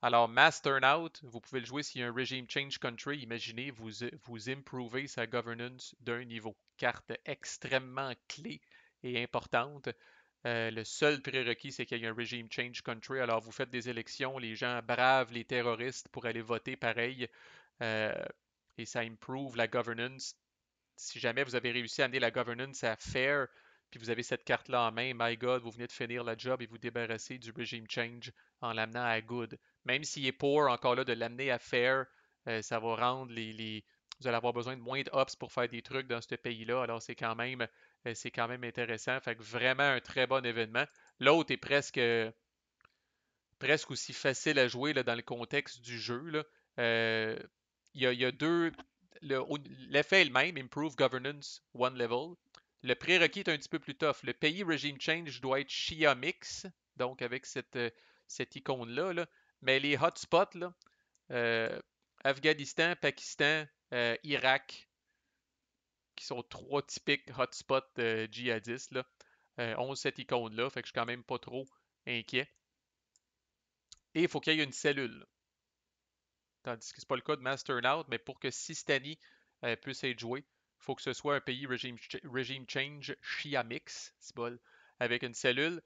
Alors, Mass Turnout, vous pouvez le jouer s'il y a un régime Change Country. Imaginez, vous, vous improvez sa governance d'un niveau. Carte extrêmement clé et importante. Euh, le seul prérequis, c'est qu'il y ait un régime Change Country. Alors, vous faites des élections, les gens bravent les terroristes pour aller voter pareil. Euh, et ça improve la governance. Si jamais vous avez réussi à amener la governance à faire vous avez cette carte-là en main, my God, vous venez de finir la job et vous débarrasser du régime change en l'amenant à good. Même s'il est poor, encore là, de l'amener à fair, euh, ça va rendre les, Vous allez avoir besoin de moins de pour faire des trucs dans ce pays-là. Alors, c'est quand même euh, c'est quand même intéressant. Fait que vraiment un très bon événement. L'autre est presque presque aussi facile à jouer là, dans le contexte du jeu. Euh, il y, a deux. L'effet est le même, Improve Governance One Level. Le prérequis est un petit peu plus tough. Le pays Regime Change doit être Shia Mix, donc avec cette, euh, cette icône-là. Mais les hotspots, là, euh, Afghanistan, Pakistan, euh, Irak, qui sont trois typiques hotspots djihadistes, là, ont cette icône-là, fait que je suis quand même pas trop inquiet. Et il faut qu'il y ait une cellule. Tandis que ce n'est pas le cas de Masternout, mais pour que Sistani puisse être joué, faut que ce soit un pays régime change Shia mix, avec une cellule,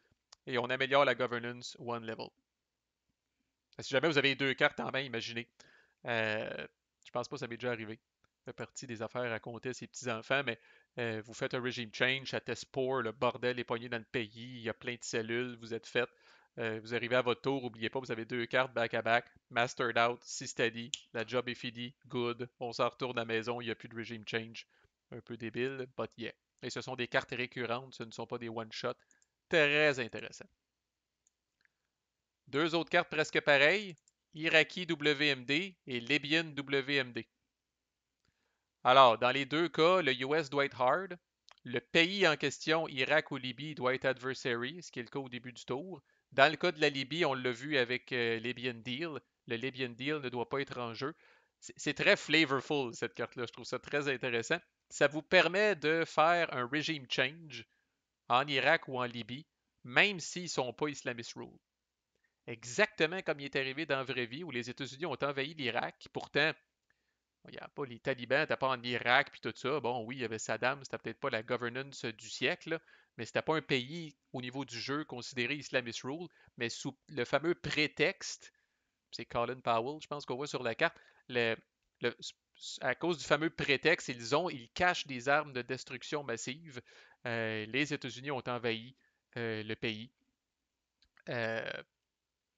et on améliore la governance one level. Si jamais vous avez deux cartes en main, imaginez. Euh, je pense pas que ça m'est déjà arrivé. La partie des affaires à compter à ses petits-enfants, mais euh, vous faites un régime change, ça teste pour, le bordel est poigné dans le pays, il y a plein de cellules, vous êtes fait. Euh, vous arrivez à votre tour, n'oubliez pas, vous avez deux cartes back-à-back, mastered out, si la job est finie, good, on s'en retourne à la maison, il n'y a plus de régime change un peu débile, but yeah. Et ce sont des cartes récurrentes, ce ne sont pas des one-shots. Très intéressant. Deux autres cartes presque pareilles, Iraqi WMD et Libyan WMD. Alors, dans les deux cas, le US doit être hard. Le pays en question, Irak ou Libye, doit être adversary, ce qui est le cas au début du tour. Dans le cas de la Libye, on l'a vu avec euh, Libyan Deal. Le Libyan Deal ne doit pas être en jeu c'est très flavorful, cette carte-là. Je trouve ça très intéressant. Ça vous permet de faire un regime change en Irak ou en Libye, même s'ils ne sont pas islamist rule. Exactement comme il est arrivé dans la vraie vie, où les États-Unis ont envahi l'Irak. Pourtant, il n'y a pas les talibans, n'étaient pas en Irak, puis tout ça. Bon, oui, il y avait Saddam, c'était peut-être pas la governance du siècle, Mais mais c'était pas un pays au niveau du jeu considéré islamist rule, mais sous le fameux prétexte, c'est Colin Powell, je pense qu'on voit sur la carte, à cause du fameux prétexte, ils ont, ils cachent des armes de destruction massive. Euh, les États-Unis ont envahi euh, le pays. Euh,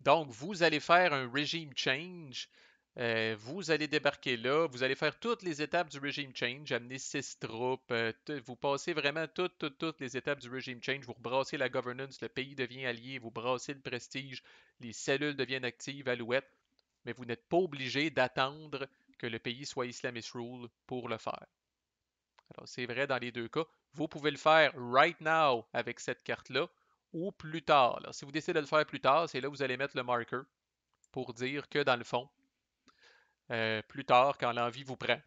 donc, vous allez faire un regime change. vous allez débarquer là, vous allez faire toutes les étapes du régime change, amener six troupes, vous passez vraiment toutes, toutes, les étapes du régime change, vous brassez la governance, le pays devient allié, vous brassez le prestige, les cellules deviennent actives, alouettes mais vous n'êtes pas obligé d'attendre que le pays soit Islamist Rule pour le faire. Alors, c'est vrai dans les deux cas. Vous pouvez le faire right now avec cette carte-là ou plus tard. Alors, si vous décidez de le faire plus tard, c'est là que vous allez mettre le marker pour dire que dans le fond, euh, plus tard, quand l'envie vous prend,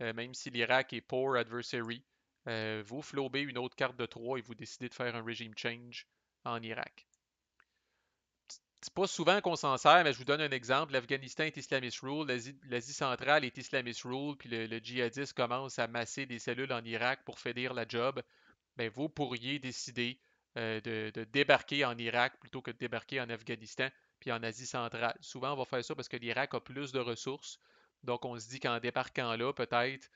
euh, même si l'Irak est poor adversary, euh, vous flobez une autre carte de 3 et vous décidez de faire un régime change en Irak c'est pas souvent qu'on s'en sert, mais je vous donne un exemple. L'Afghanistan est islamist rule, l'Asie centrale est islamist rule, puis le, le, djihadiste commence à masser des cellules en Irak pour finir la job. Ben, vous pourriez décider euh, de, débarquer en Irak plutôt que de débarquer en Afghanistan puis en Asie centrale. Souvent, on va faire ça parce que l'Irak a plus de ressources. Donc, on se dit qu'en débarquant là, peut-être,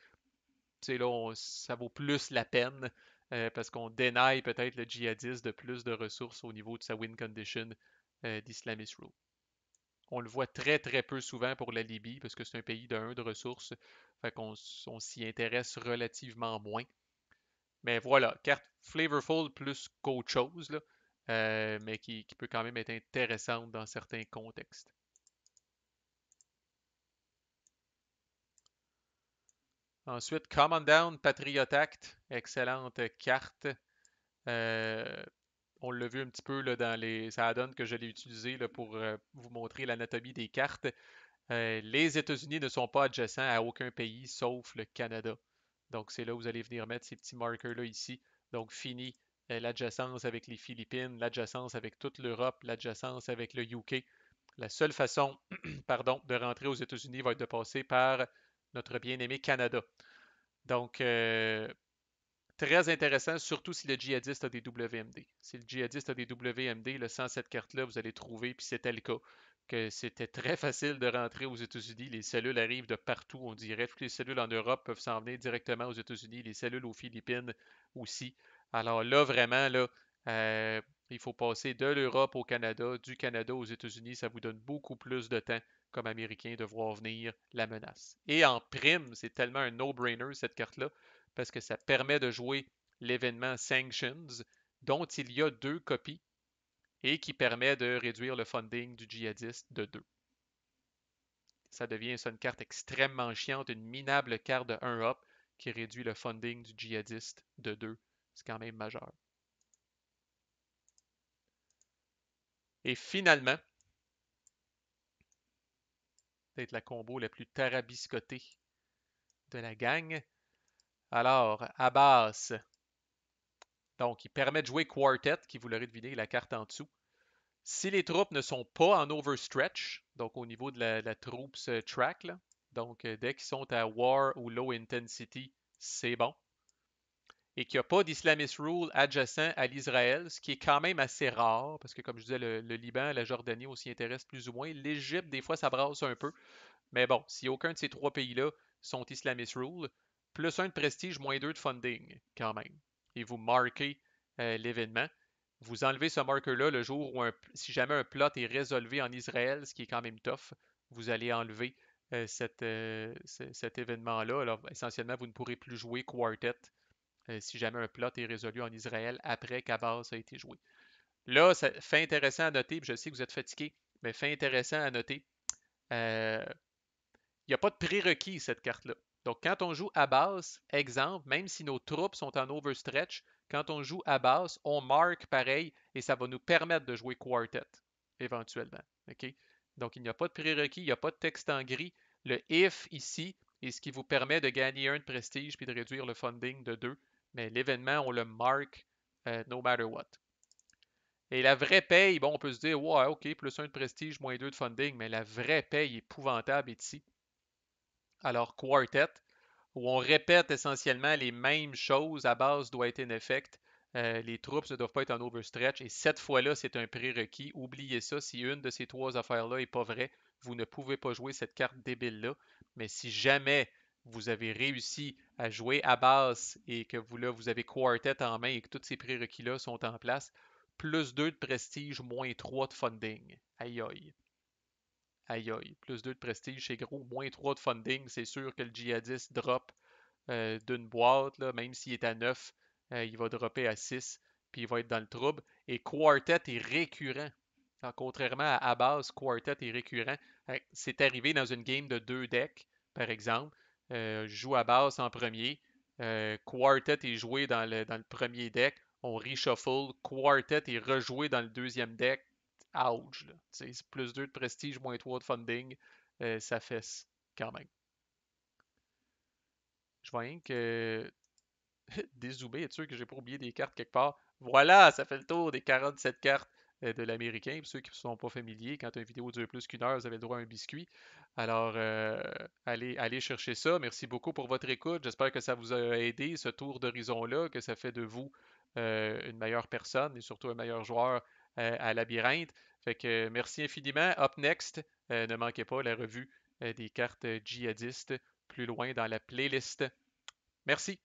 là, ça vaut plus la peine euh, parce qu'on dénaille peut-être le djihadiste de plus de ressources au niveau de sa win condition euh, d'Islamist Rule. On le voit très, très peu souvent pour la Libye parce que c'est un pays d'un de ressources. Fait qu'on on s'y intéresse relativement moins. Mais voilà, carte flavorful plus qu'autre chose, euh, mais qui, peut quand même être intéressante dans certains contextes. Ensuite, Command Down Patriot Act, excellente carte. Euh, on l'a vu un petit peu dans les add-ons que je l'ai utilisé pour euh, vous montrer l'anatomie des cartes. Euh, les États-Unis ne sont pas adjacents à aucun pays sauf le Canada. Donc c'est là où vous allez venir mettre ces petits marqueurs-là ici. Donc fini euh, l'adjacence avec les Philippines, l'adjacence avec toute l'Europe, l'adjacence avec le UK. La seule façon pardon, de rentrer aux États-Unis va être de passer par notre bien-aimé Canada. Donc Très intéressant, surtout si le djihadiste a des WMD. Si le djihadiste a des WMD, le sans cette carte-là, vous allez trouver, puis c'est le cas, que c'était très facile de rentrer aux États-Unis. Les cellules arrivent de partout, on dirait. Toutes les cellules en Europe peuvent s'en venir directement aux États-Unis, les cellules aux Philippines aussi. Alors là, vraiment, là, euh, il faut passer de l'Europe au Canada, du Canada aux États-Unis. Ça vous donne beaucoup plus de temps comme Américain de voir venir la menace. Et en prime, c'est tellement un no-brainer cette carte-là parce que ça permet de jouer l'événement Sanctions, dont il y a deux copies et qui permet de réduire le funding du djihadiste de deux. Ça devient une carte extrêmement chiante, une minable carte de 1-up qui réduit le funding du djihadiste de deux. C'est quand même majeur. Et finalement, peut-être la combo la plus tarabiscotée de la gang, alors, à base, Donc, il permet de jouer quartet, qui vous l'aurez deviné, la carte en dessous. Si les troupes ne sont pas en overstretch, donc au niveau de la, la troops euh, track, donc euh, dès qu'ils sont à war ou low intensity, c'est bon. Et qu'il n'y a pas d'islamist rule adjacent à l'Israël, ce qui est quand même assez rare, parce que comme je disais, le, Liban, la Jordanie, aussi intéressent plus ou moins. L'Égypte, des fois, ça brasse un peu. Mais bon, si aucun de ces trois pays-là sont islamist rule, plus un de prestige, moins deux de funding quand même. Et vous marquez euh, l'événement. Vous enlevez ce marqueur-là le jour où, si jamais un plot est résolu en Israël, ce qui est quand même tough, vous allez enlever euh, euh, cet événement-là. Alors, essentiellement, vous ne pourrez plus jouer Quartet si jamais un plot est résolu en Israël après qu'Abbas a été joué. Là, ça fait intéressant à noter, je sais que vous êtes fatigué, mais fait intéressant à noter. Il n'y a pas de prérequis, cette carte-là. Donc, quand on joue à basse, exemple, même si nos troupes sont en overstretch, quand on joue à basse, on marque pareil et ça va nous permettre de jouer quartet éventuellement. Donc, il n'y a pas de prérequis, il n'y a pas de texte en gris. Le if ici est ce qui vous permet de gagner un de prestige puis de réduire le funding de deux. Mais l'événement, on le marque euh, no matter what. Et la vraie paye, bon, on peut se dire, ouais, OK, plus un de prestige, moins deux de funding, mais la vraie paye épouvantable est ici. Alors, quartet, où on répète essentiellement les mêmes choses à base doit être in effect. Euh, les troupes ne doivent pas être en overstretch. Et cette fois-là, c'est un prérequis. Oubliez ça. Si une de ces trois affaires-là n'est pas vraie, vous ne pouvez pas jouer cette carte débile-là. Mais si jamais vous avez réussi à jouer à base et que vous, là, vous avez quartet en main et que tous ces prérequis-là sont en place, plus 2 de prestige, moins 3 de funding. Aïe aïe. Aïe aïe. Plus 2 de prestige chez Gros, moins 3 de funding. C'est sûr que le djihadiste drop euh, d'une boîte, là, même s'il est à 9, euh, il va dropper à 6, puis il va être dans le trouble. Et Quartet est récurrent. contrairement à Abbas, Quartet est récurrent. Euh, c'est arrivé dans une game de deux decks, par exemple. Euh, je joue Abbas en premier. quartet est joué dans le, dans le premier deck on reshuffle. Quartet est rejoué dans le deuxième deck ouch. C'est plus 2 de prestige, moins 3 de funding. Euh, ça fesse quand même. Je vois rien que dézoomer, être sûr que j'ai pas oublié des cartes quelque part. Voilà, ça fait le tour des 47 cartes euh, de l'américain. Pour ceux qui ne sont pas familiers, quand une vidéo dure plus qu'une heure, vous avez le droit à un biscuit. Alors, euh, allez, chercher ça. Merci beaucoup pour votre écoute. J'espère que ça vous a aidé, ce tour d'horizon-là, que ça fait de vous une meilleure personne et surtout un meilleur joueur euh, à Labyrinthe. Fait euh, merci infiniment. Up next, euh, ne manquez pas la revue des cartes djihadistes plus loin dans la playlist. Merci.